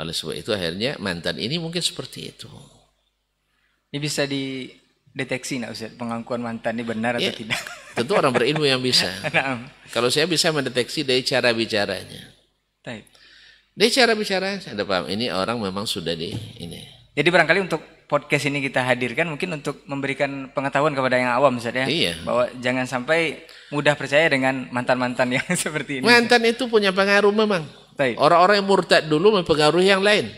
[SPEAKER 1] Oleh sebab itu akhirnya mantan ini mungkin seperti itu. Ini bisa
[SPEAKER 2] di deteksi nak Ustaz
[SPEAKER 1] pengakuan mantan ini benar ya, atau tidak? <laughs> Tentu orang berilmu yang bisa. <laughs> nah, Kalau saya bisa mendeteksi dari cara bicaranya. Taip. Dari cara bicara ada paham ini orang memang sudah di ini. Jadi barangkali untuk podcast ini kita hadirkan
[SPEAKER 2] mungkin untuk memberikan pengetahuan kepada yang awam Ustaz ya. Iya. Bahwa jangan sampai mudah percaya
[SPEAKER 1] dengan mantan-mantan yang <laughs> seperti ini. Mantan itu punya pengaruh memang. Orang-orang yang murtad dulu mempengaruhi yang lain.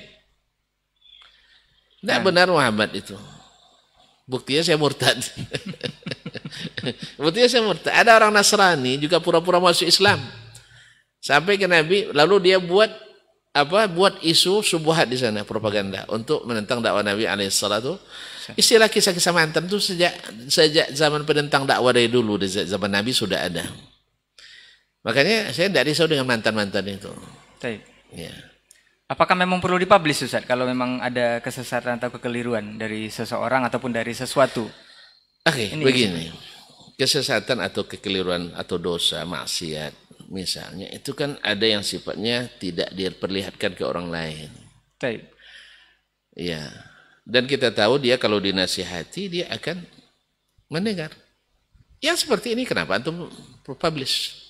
[SPEAKER 1] Tidak nah. benar Muhammad itu. Buktinya saya murtad. Buktinya saya murtad. Ada orang Nasrani juga pura-pura masuk Islam. Sampai ke Nabi, lalu dia buat apa buat isu subuhat di sana propaganda untuk menentang dakwah Nabi alaihissalatu istilah kisah-kisah mantan itu sejak sejak zaman penentang dakwah dari dulu dari zaman Nabi sudah ada makanya saya tidak risau dengan mantan-mantan itu Taip. ya
[SPEAKER 2] Apakah memang perlu dipublish Ustaz kalau memang ada kesesatan atau kekeliruan dari seseorang ataupun dari
[SPEAKER 1] sesuatu? Oke, okay, begini. Kesesatan atau kekeliruan atau dosa, maksiat misalnya itu kan ada yang sifatnya tidak diperlihatkan ke orang lain. Baik. Ya. Dan kita tahu dia kalau dinasihati dia akan mendengar. Ya seperti ini kenapa antum publish?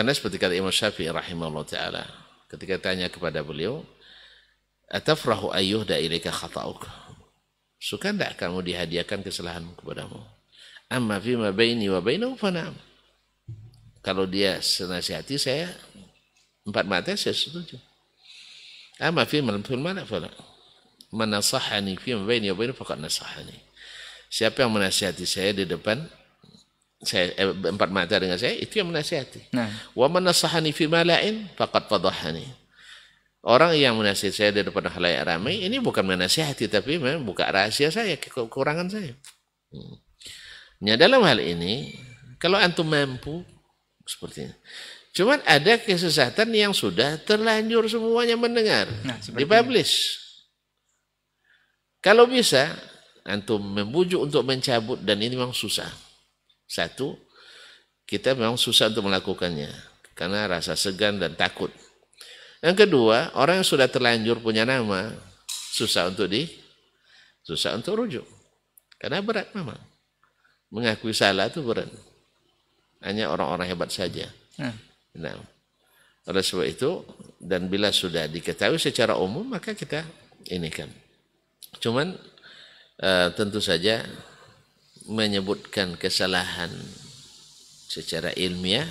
[SPEAKER 1] Karena seperti kata Imam Syafi'i rahimahullah ta'ala, ketika tanya kepada beliau, Atafrahu ayuh da'ilika khata'uk. Suka tidak kamu dihadiahkan kesalahanmu kepadamu? Amma fima baini wa bainahu fana'am. Kalau dia senasihati saya, empat mata saya setuju. Amma fima lamtul mana fala. Manasahani fima baini wa bainahu fakat nasahani. Siapa yang menasihati saya di depan saya eh, empat mata dengan saya itu yang menasihati. Nah. Wa nasahani fi malain faqad fadhahani. Orang yang menasihati saya daripada halayak ramai ini bukan menasihati tapi memang buka rahasia saya, kekurangan saya. Hmm. Nah, dalam hal ini kalau antum mampu seperti ini. Cuman ada kesesatan yang sudah terlanjur semuanya mendengar, nah, dipublish. Kalau bisa antum membujuk untuk mencabut dan ini memang susah satu, kita memang susah untuk melakukannya karena rasa segan dan takut. Yang kedua, orang yang sudah terlanjur punya nama susah untuk di susah untuk rujuk. Karena berat memang. Mengakui salah itu berat. Hanya orang-orang hebat saja. Hmm. Nah, oleh sebab itu dan bila sudah diketahui secara umum maka kita ini kan. Cuman eh, tentu saja menyebutkan kesalahan secara ilmiah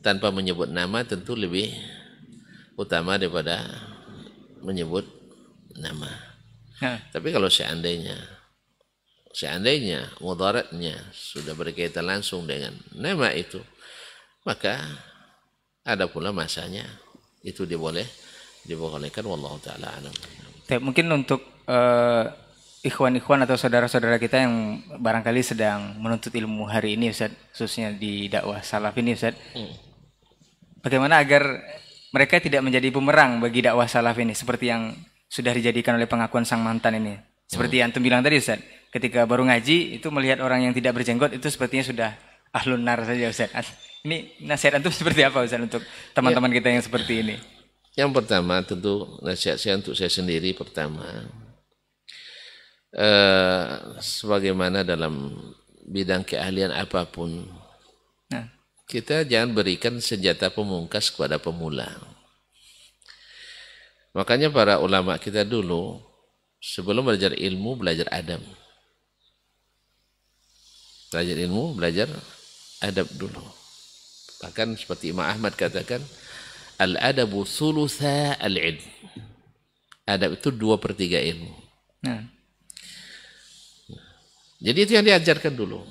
[SPEAKER 1] tanpa menyebut nama tentu lebih utama daripada menyebut nama. Ha. Tapi kalau seandainya seandainya mudaratnya sudah berkaitan langsung dengan nama itu, maka ada pula masanya itu diboleh dibolehkan wallahu taala alam.
[SPEAKER 2] Mungkin untuk uh ikhwan-ikhwan atau saudara-saudara kita yang barangkali sedang menuntut ilmu hari ini Ustaz, khususnya di dakwah salaf ini Ustaz. Hmm. Bagaimana agar mereka tidak menjadi pemerang bagi dakwah salaf ini seperti yang sudah dijadikan oleh pengakuan sang mantan ini. Seperti hmm. yang antum bilang tadi Ustaz, ketika baru ngaji itu melihat orang yang tidak berjenggot itu sepertinya sudah ahlun nar saja Ustaz. Ini nasihat antum <laughs> seperti apa Ustaz untuk teman-teman ya. kita yang seperti
[SPEAKER 1] ini? Yang pertama tentu nasihat saya untuk saya sendiri pertama Eh, sebagaimana dalam bidang keahlian apapun. Nah. Kita jangan berikan senjata pemungkas kepada pemula. Makanya para ulama kita dulu sebelum belajar ilmu belajar adab. Belajar ilmu belajar adab dulu. Bahkan seperti Imam Ahmad katakan al-adabu thulutha al-ilm. Adab itu dua per tiga ilmu. Nah. Jadi itu yang diajarkan dulu.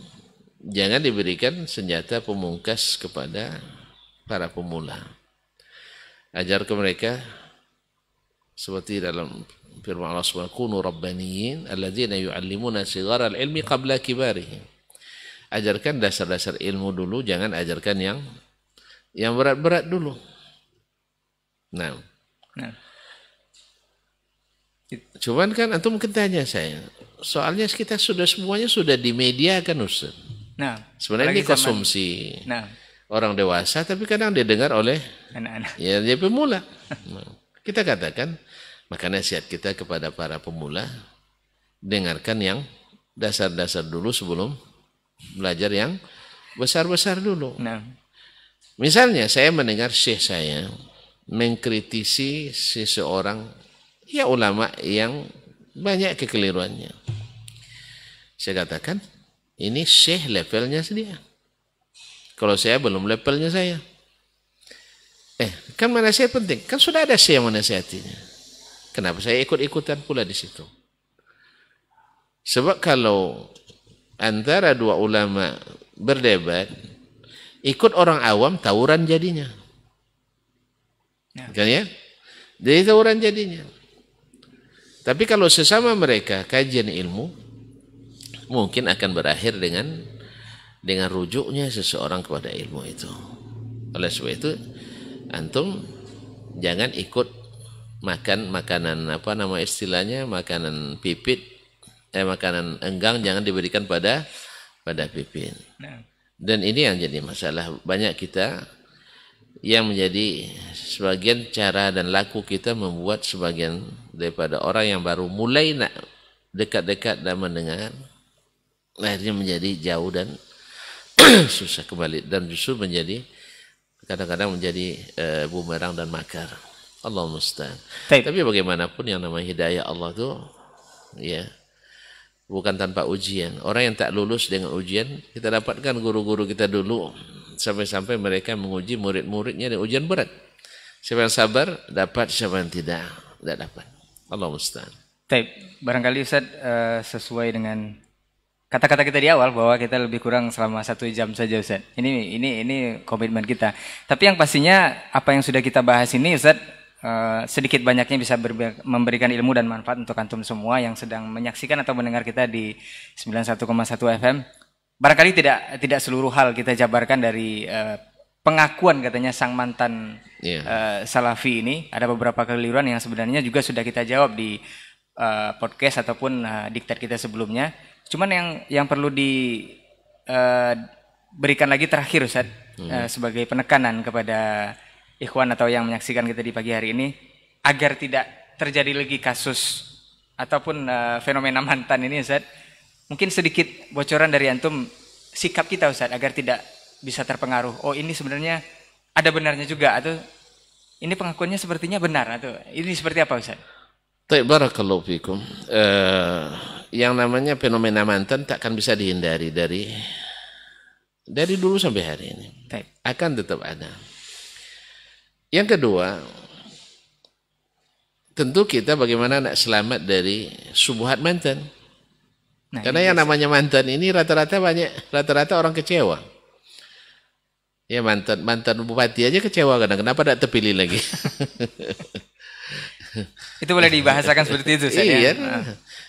[SPEAKER 1] Jangan diberikan senjata pemungkas kepada para pemula. Ajar ke mereka seperti dalam firman Allah Subhanahu kunu rabbaniyin alladzina yu'allimuna sigharal ilmi qabla kibarihim. Ajarkan dasar-dasar ilmu dulu, jangan ajarkan yang yang berat-berat dulu. Nah. nah. Cuman kan antum mungkin tanya saya, soalnya kita sudah semuanya sudah di media kan Ustaz. Nah, sebenarnya ini konsumsi. nah. Orang dewasa tapi kadang didengar oleh anak-anak. Ya, dia pemula. kita katakan makanya nasihat kita kepada para pemula dengarkan yang dasar-dasar dulu sebelum belajar yang besar-besar dulu. Nah. Misalnya saya mendengar syekh saya mengkritisi seseorang ya ulama yang banyak kekeliruannya. Saya katakan, ini syekh levelnya dia. Kalau saya belum levelnya saya. Eh, kan mana saya penting. Kan sudah ada saya hatinya. Kenapa saya ikut-ikutan pula di situ? Sebab kalau antara dua ulama berdebat, ikut orang awam tawuran jadinya. Ya. Kan ya? Jadi tawuran jadinya. Tapi kalau sesama mereka kajian ilmu, mungkin akan berakhir dengan dengan rujuknya seseorang kepada ilmu itu. Oleh sebab itu antum jangan ikut makan makanan apa nama istilahnya makanan pipit eh makanan enggang jangan diberikan pada pada pipit. Nah. Dan ini yang jadi masalah banyak kita yang menjadi sebagian cara dan laku kita membuat sebagian daripada orang yang baru mulai nak dekat-dekat dan mendengar lahirnya menjadi jauh dan <clears throat> susah kembali dan justru menjadi kadang-kadang menjadi eh, bumerang dan makar. Allah mustahil. Tapi bagaimanapun yang namanya hidayah Allah itu ya bukan tanpa ujian. Orang yang tak lulus dengan ujian kita dapatkan guru-guru kita dulu sampai-sampai mereka menguji murid-muridnya dengan ujian berat. Siapa yang sabar dapat, siapa yang tidak tidak dapat. Allah mustahil. Baik, barangkali
[SPEAKER 2] Ustaz uh, sesuai dengan kata-kata kita di awal bahwa kita lebih kurang selama satu jam saja Ustaz. Ini ini ini komitmen kita. Tapi yang pastinya apa yang sudah kita bahas ini Ustaz eh, sedikit banyaknya bisa memberikan ilmu dan manfaat untuk antum semua yang sedang menyaksikan atau mendengar kita di 91,1 FM. Barangkali tidak tidak seluruh hal kita jabarkan dari eh, pengakuan katanya sang mantan yeah. Iya. salafi ini ada beberapa keliruan yang sebenarnya juga sudah kita jawab di eh, podcast ataupun uh, diktat kita sebelumnya. Cuman yang yang perlu diberikan eh, uh, lagi terakhir Ustaz hmm. uh, sebagai penekanan kepada ikhwan atau yang menyaksikan kita di pagi hari ini agar tidak terjadi lagi kasus ataupun uh, fenomena mantan ini Ustaz. Mungkin sedikit bocoran dari antum sikap kita Ustaz agar tidak bisa terpengaruh. Oh, ini sebenarnya ada benarnya juga atau ini pengakuannya sepertinya benar atau ini seperti apa Ustaz?
[SPEAKER 1] Baik, barakallahu fikum. Uh yang namanya fenomena mantan tak akan bisa dihindari dari dari dulu sampai hari ini. Baik. Akan tetap ada. Yang kedua, tentu kita bagaimana nak selamat dari subuhat mantan. Nah, Karena yang namanya mantan ini rata-rata banyak rata-rata orang kecewa. Ya mantan mantan bupati aja kecewa karena kenapa tidak terpilih lagi. <laughs>
[SPEAKER 2] itu boleh dibahasakan seperti itu saya. Iya. Ya?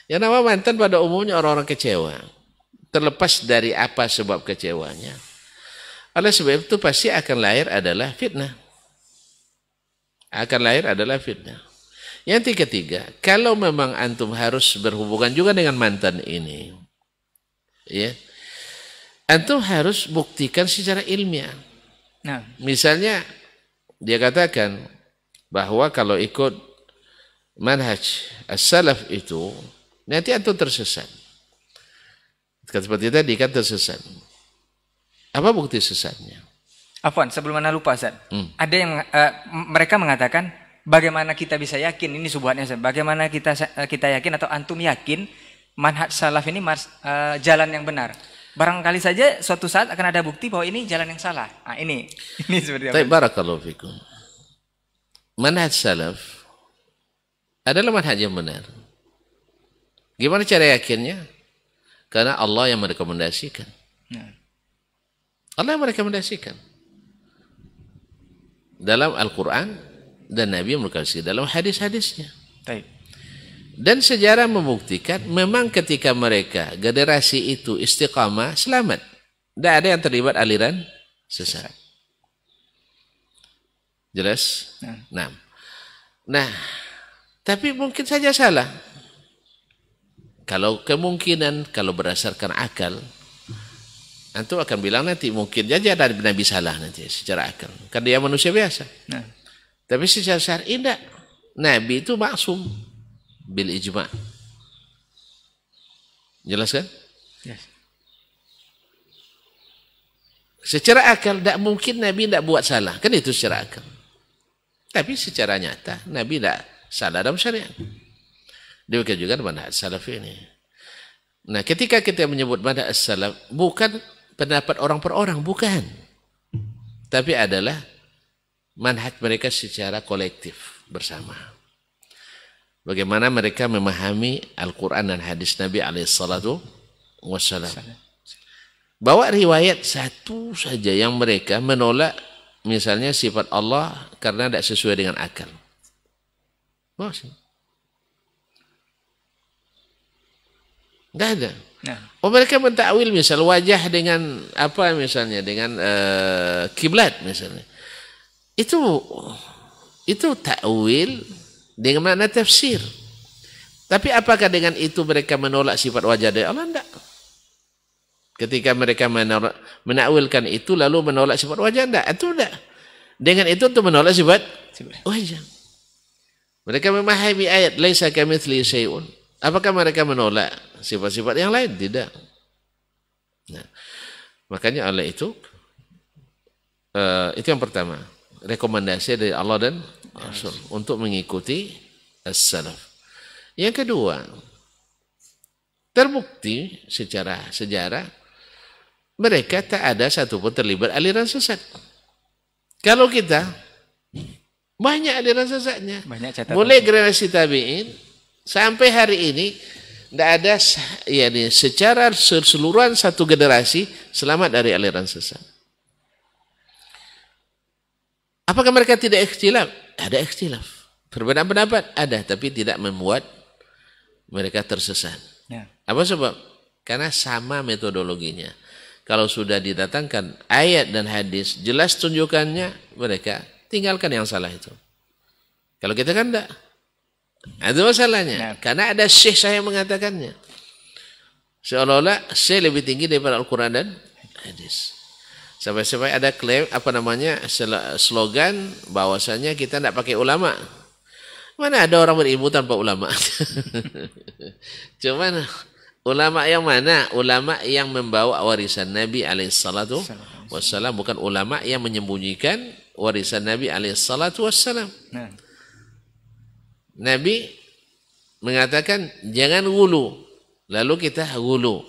[SPEAKER 1] Yang nama mantan pada umumnya orang-orang kecewa. Terlepas dari apa sebab kecewanya. Oleh sebab itu pasti akan lahir adalah fitnah. Akan lahir adalah fitnah. Yang ketiga, kalau memang antum harus berhubungan juga dengan mantan ini, ya, antum harus buktikan secara ilmiah. Nah. Misalnya dia katakan bahwa kalau ikut manhaj as-salaf itu Nanti antum tersesat. Kan seperti tadi kan tersesat. Apa bukti sesatnya?
[SPEAKER 2] Afwan, sebelum mana lupa Zan. Hmm. Ada yang uh, mereka mengatakan bagaimana kita bisa yakin ini subuhannya, Zan. Bagaimana kita eh, kita yakin atau antum yakin manhaj salaf ini mas, uh, eh, jalan yang benar? Barangkali saja suatu saat akan ada bukti bahwa ini jalan yang salah. Nah, ini <laughs> ini seperti apa?
[SPEAKER 1] barakallahu fikum. Manhaj salaf adalah manhaj yang benar. Gimana cara yakinnya? Karena Allah yang merekomendasikan. Ya. Allah yang merekomendasikan. Dalam Al-Quran dan Nabi yang merekomendasikan dalam hadis-hadisnya. Dan sejarah membuktikan memang ketika mereka generasi itu istiqamah selamat. Tidak ada yang terlibat aliran sesat. Jelas? enam ya. nah. Nah, tapi mungkin saja salah. Kalau kemungkinan, kalau berdasarkan akal, antum akan bilang nanti mungkin saja ada Nabi salah nanti secara akal. Karena dia manusia biasa. Nah. Tapi secara syar'i tidak. Nabi itu maksum bil ijma. Jelas kan? Yes. Secara akal tidak mungkin Nabi tidak buat salah. Kan itu secara akal. Tapi secara nyata Nabi tidak salah dalam syariat. Demikian juga manhaj salaf ini. Nah, ketika kita menyebut manhaj salaf bukan pendapat orang per orang, bukan. Tapi adalah manhaj mereka secara kolektif bersama. Bagaimana mereka memahami Al-Quran dan hadis Nabi Alaihissalam, bahwa Bawa riwayat satu saja yang mereka menolak misalnya sifat Allah karena tidak sesuai dengan akal. Maksudnya. Enggak ada. Nah. Oh mereka mentakwil misal wajah dengan apa misalnya dengan uh, kiblat misalnya. Itu itu takwil dengan makna tafsir. Tapi apakah dengan itu mereka menolak sifat wajah dari Allah? Tidak. Ketika mereka menakwilkan itu lalu menolak sifat wajah? Tidak. Itu tidak. Dengan itu untuk menolak sifat wajah. Mereka memahami ayat laisa kamitsli syai'un. Apakah mereka menolak sifat-sifat yang lain? Tidak. Nah, makanya oleh itu uh, itu yang pertama rekomendasi dari Allah dan Rasul untuk mengikuti as-salaf. Yang kedua, terbukti secara sejarah mereka tak ada satupun terlibat aliran sesat. Kalau kita banyak aliran sesatnya. Banyak Mulai generasi tabi'in Sampai hari ini tidak ada ya secara keseluruhan satu generasi selamat dari aliran sesat. Apakah mereka tidak ikhtilaf? Ada ikhtilaf. Perbedaan pendapat ada, tapi tidak membuat mereka tersesat. Ya. Apa sebab? Karena sama metodologinya. Kalau sudah didatangkan ayat dan hadis, jelas tunjukannya mereka tinggalkan yang salah itu. Kalau kita kan tidak, itu masalahnya. Nah. Karena ada syekh saya mengatakannya. Seolah-olah syekh lebih tinggi daripada Al-Quran dan hadis. Sampai-sampai ada klaim apa namanya slogan bahwasanya kita tidak pakai ulama. Mana ada orang berilmu tanpa ulama? <laughs> Cuman ulama yang mana? Ulama yang membawa warisan Nabi alaihissalatu wassalam bukan ulama yang menyembunyikan warisan Nabi alaihissalatu wassalam. Nah. Nabi mengatakan jangan wulu. Lalu kita wulu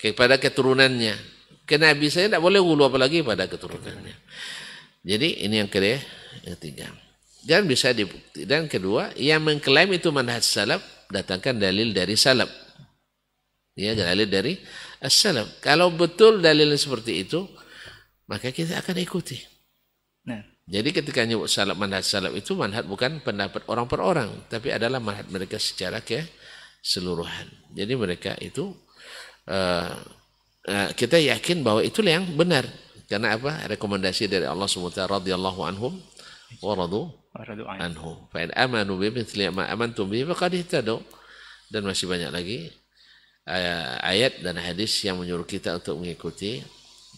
[SPEAKER 1] kepada keturunannya. Ke Nabi saya tidak boleh wulu apalagi pada keturunannya. Jadi ini yang kedua, yang ketiga. Dan bisa dibuktikan. Dan kedua, yang mengklaim itu manhaj salaf datangkan dalil dari salaf. Ya, dalil dari as-salaf. Kalau betul dalil seperti itu, maka kita akan ikuti. Jadi ketika nyebut salaf manhaj salaf itu manhaj bukan pendapat orang per orang, tapi adalah manhaj mereka secara keseluruhan. Jadi mereka itu uh, uh, kita yakin bahwa itulah yang benar. Karena apa? Rekomendasi dari Allah SWT radhiyallahu anhum wa radu anhu. Fa in amanu bi mithli ma amantum bi faqad ihtadu. Dan masih banyak lagi uh, ayat dan hadis yang menyuruh kita untuk mengikuti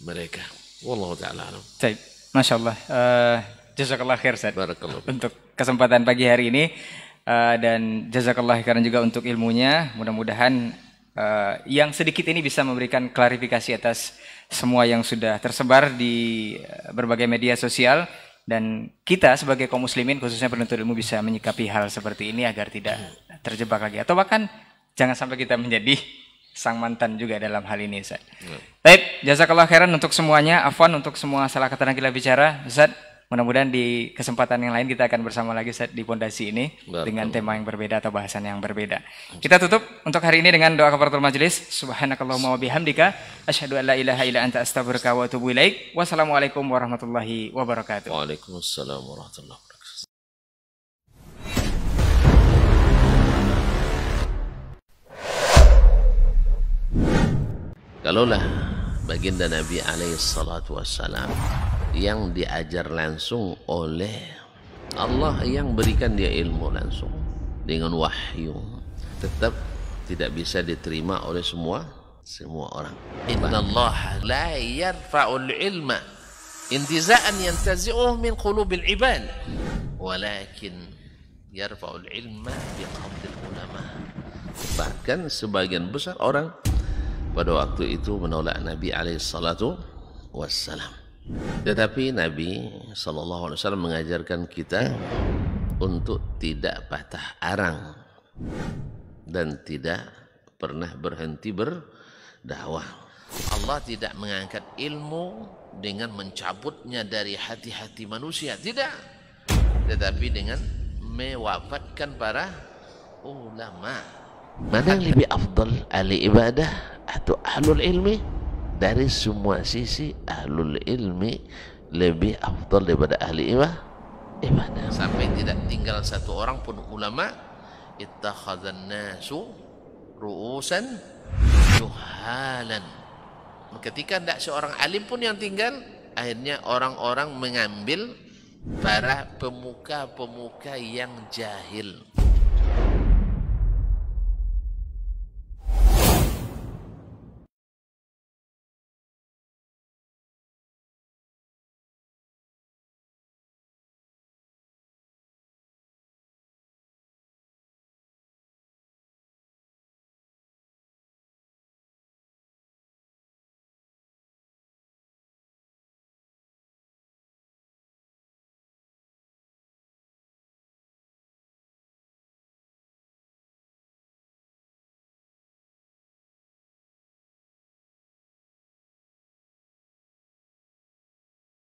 [SPEAKER 1] mereka. Wallahu taala alam.
[SPEAKER 2] Baik. Masya Allah. Uh, eh, jazakallah khair, Seth. Untuk kesempatan pagi hari ini. Uh, dan jazakallah karena juga untuk ilmunya. Mudah-mudahan uh, yang sedikit ini bisa memberikan klarifikasi atas semua yang sudah tersebar di berbagai media sosial dan kita sebagai kaum muslimin khususnya penuntut ilmu bisa menyikapi hal seperti ini agar tidak terjebak lagi atau bahkan jangan sampai kita menjadi sang mantan juga dalam hal ini Ustaz. Ya. Hmm. Baik, jazakallah khairan untuk semuanya, afwan untuk semua salah kata yang kita bicara. Ustaz, mudah-mudahan di kesempatan yang lain kita akan bersama lagi Ustaz di pondasi ini Betul. dengan tema yang berbeda atau bahasan yang berbeda. Kita tutup untuk hari ini dengan doa kafaratul majelis. Subhanakallahumma wa bihamdika asyhadu an la ilaha illa anta astaghfiruka wa atubu ilaik. Wassalamualaikum warahmatullahi wabarakatuh. Waalaikumsalam warahmatullahi wabarakatuh.
[SPEAKER 1] Kalaulah baginda Nabi alaihi salatu wassalam yang diajar langsung oleh Allah yang berikan dia ilmu langsung dengan wahyu tetap tidak bisa diterima oleh semua semua orang. Inna Allah la yarfa'ul ilma intiza'an yantazi'uh min qulubil ibad walakin yarfa'ul ilma biqabdil ulama. Bahkan sebagian besar orang pada waktu itu menolak Nabi alaihissalatu wassalam. Tetapi Nabi SAW mengajarkan kita untuk tidak patah arang dan tidak pernah berhenti berdakwah. Allah tidak mengangkat ilmu dengan mencabutnya dari hati-hati manusia, tidak. Tetapi dengan mewafatkan para ulama mana yang lebih afdal ahli ibadah atau ahlul ilmi dari semua sisi ahlul ilmi lebih afdal daripada ahli ibadah ibadah sampai tidak tinggal satu orang pun ulama ittakhadhan nasu ru'usan yuhalan ketika tidak seorang alim pun yang tinggal akhirnya orang-orang mengambil para pemuka-pemuka yang jahil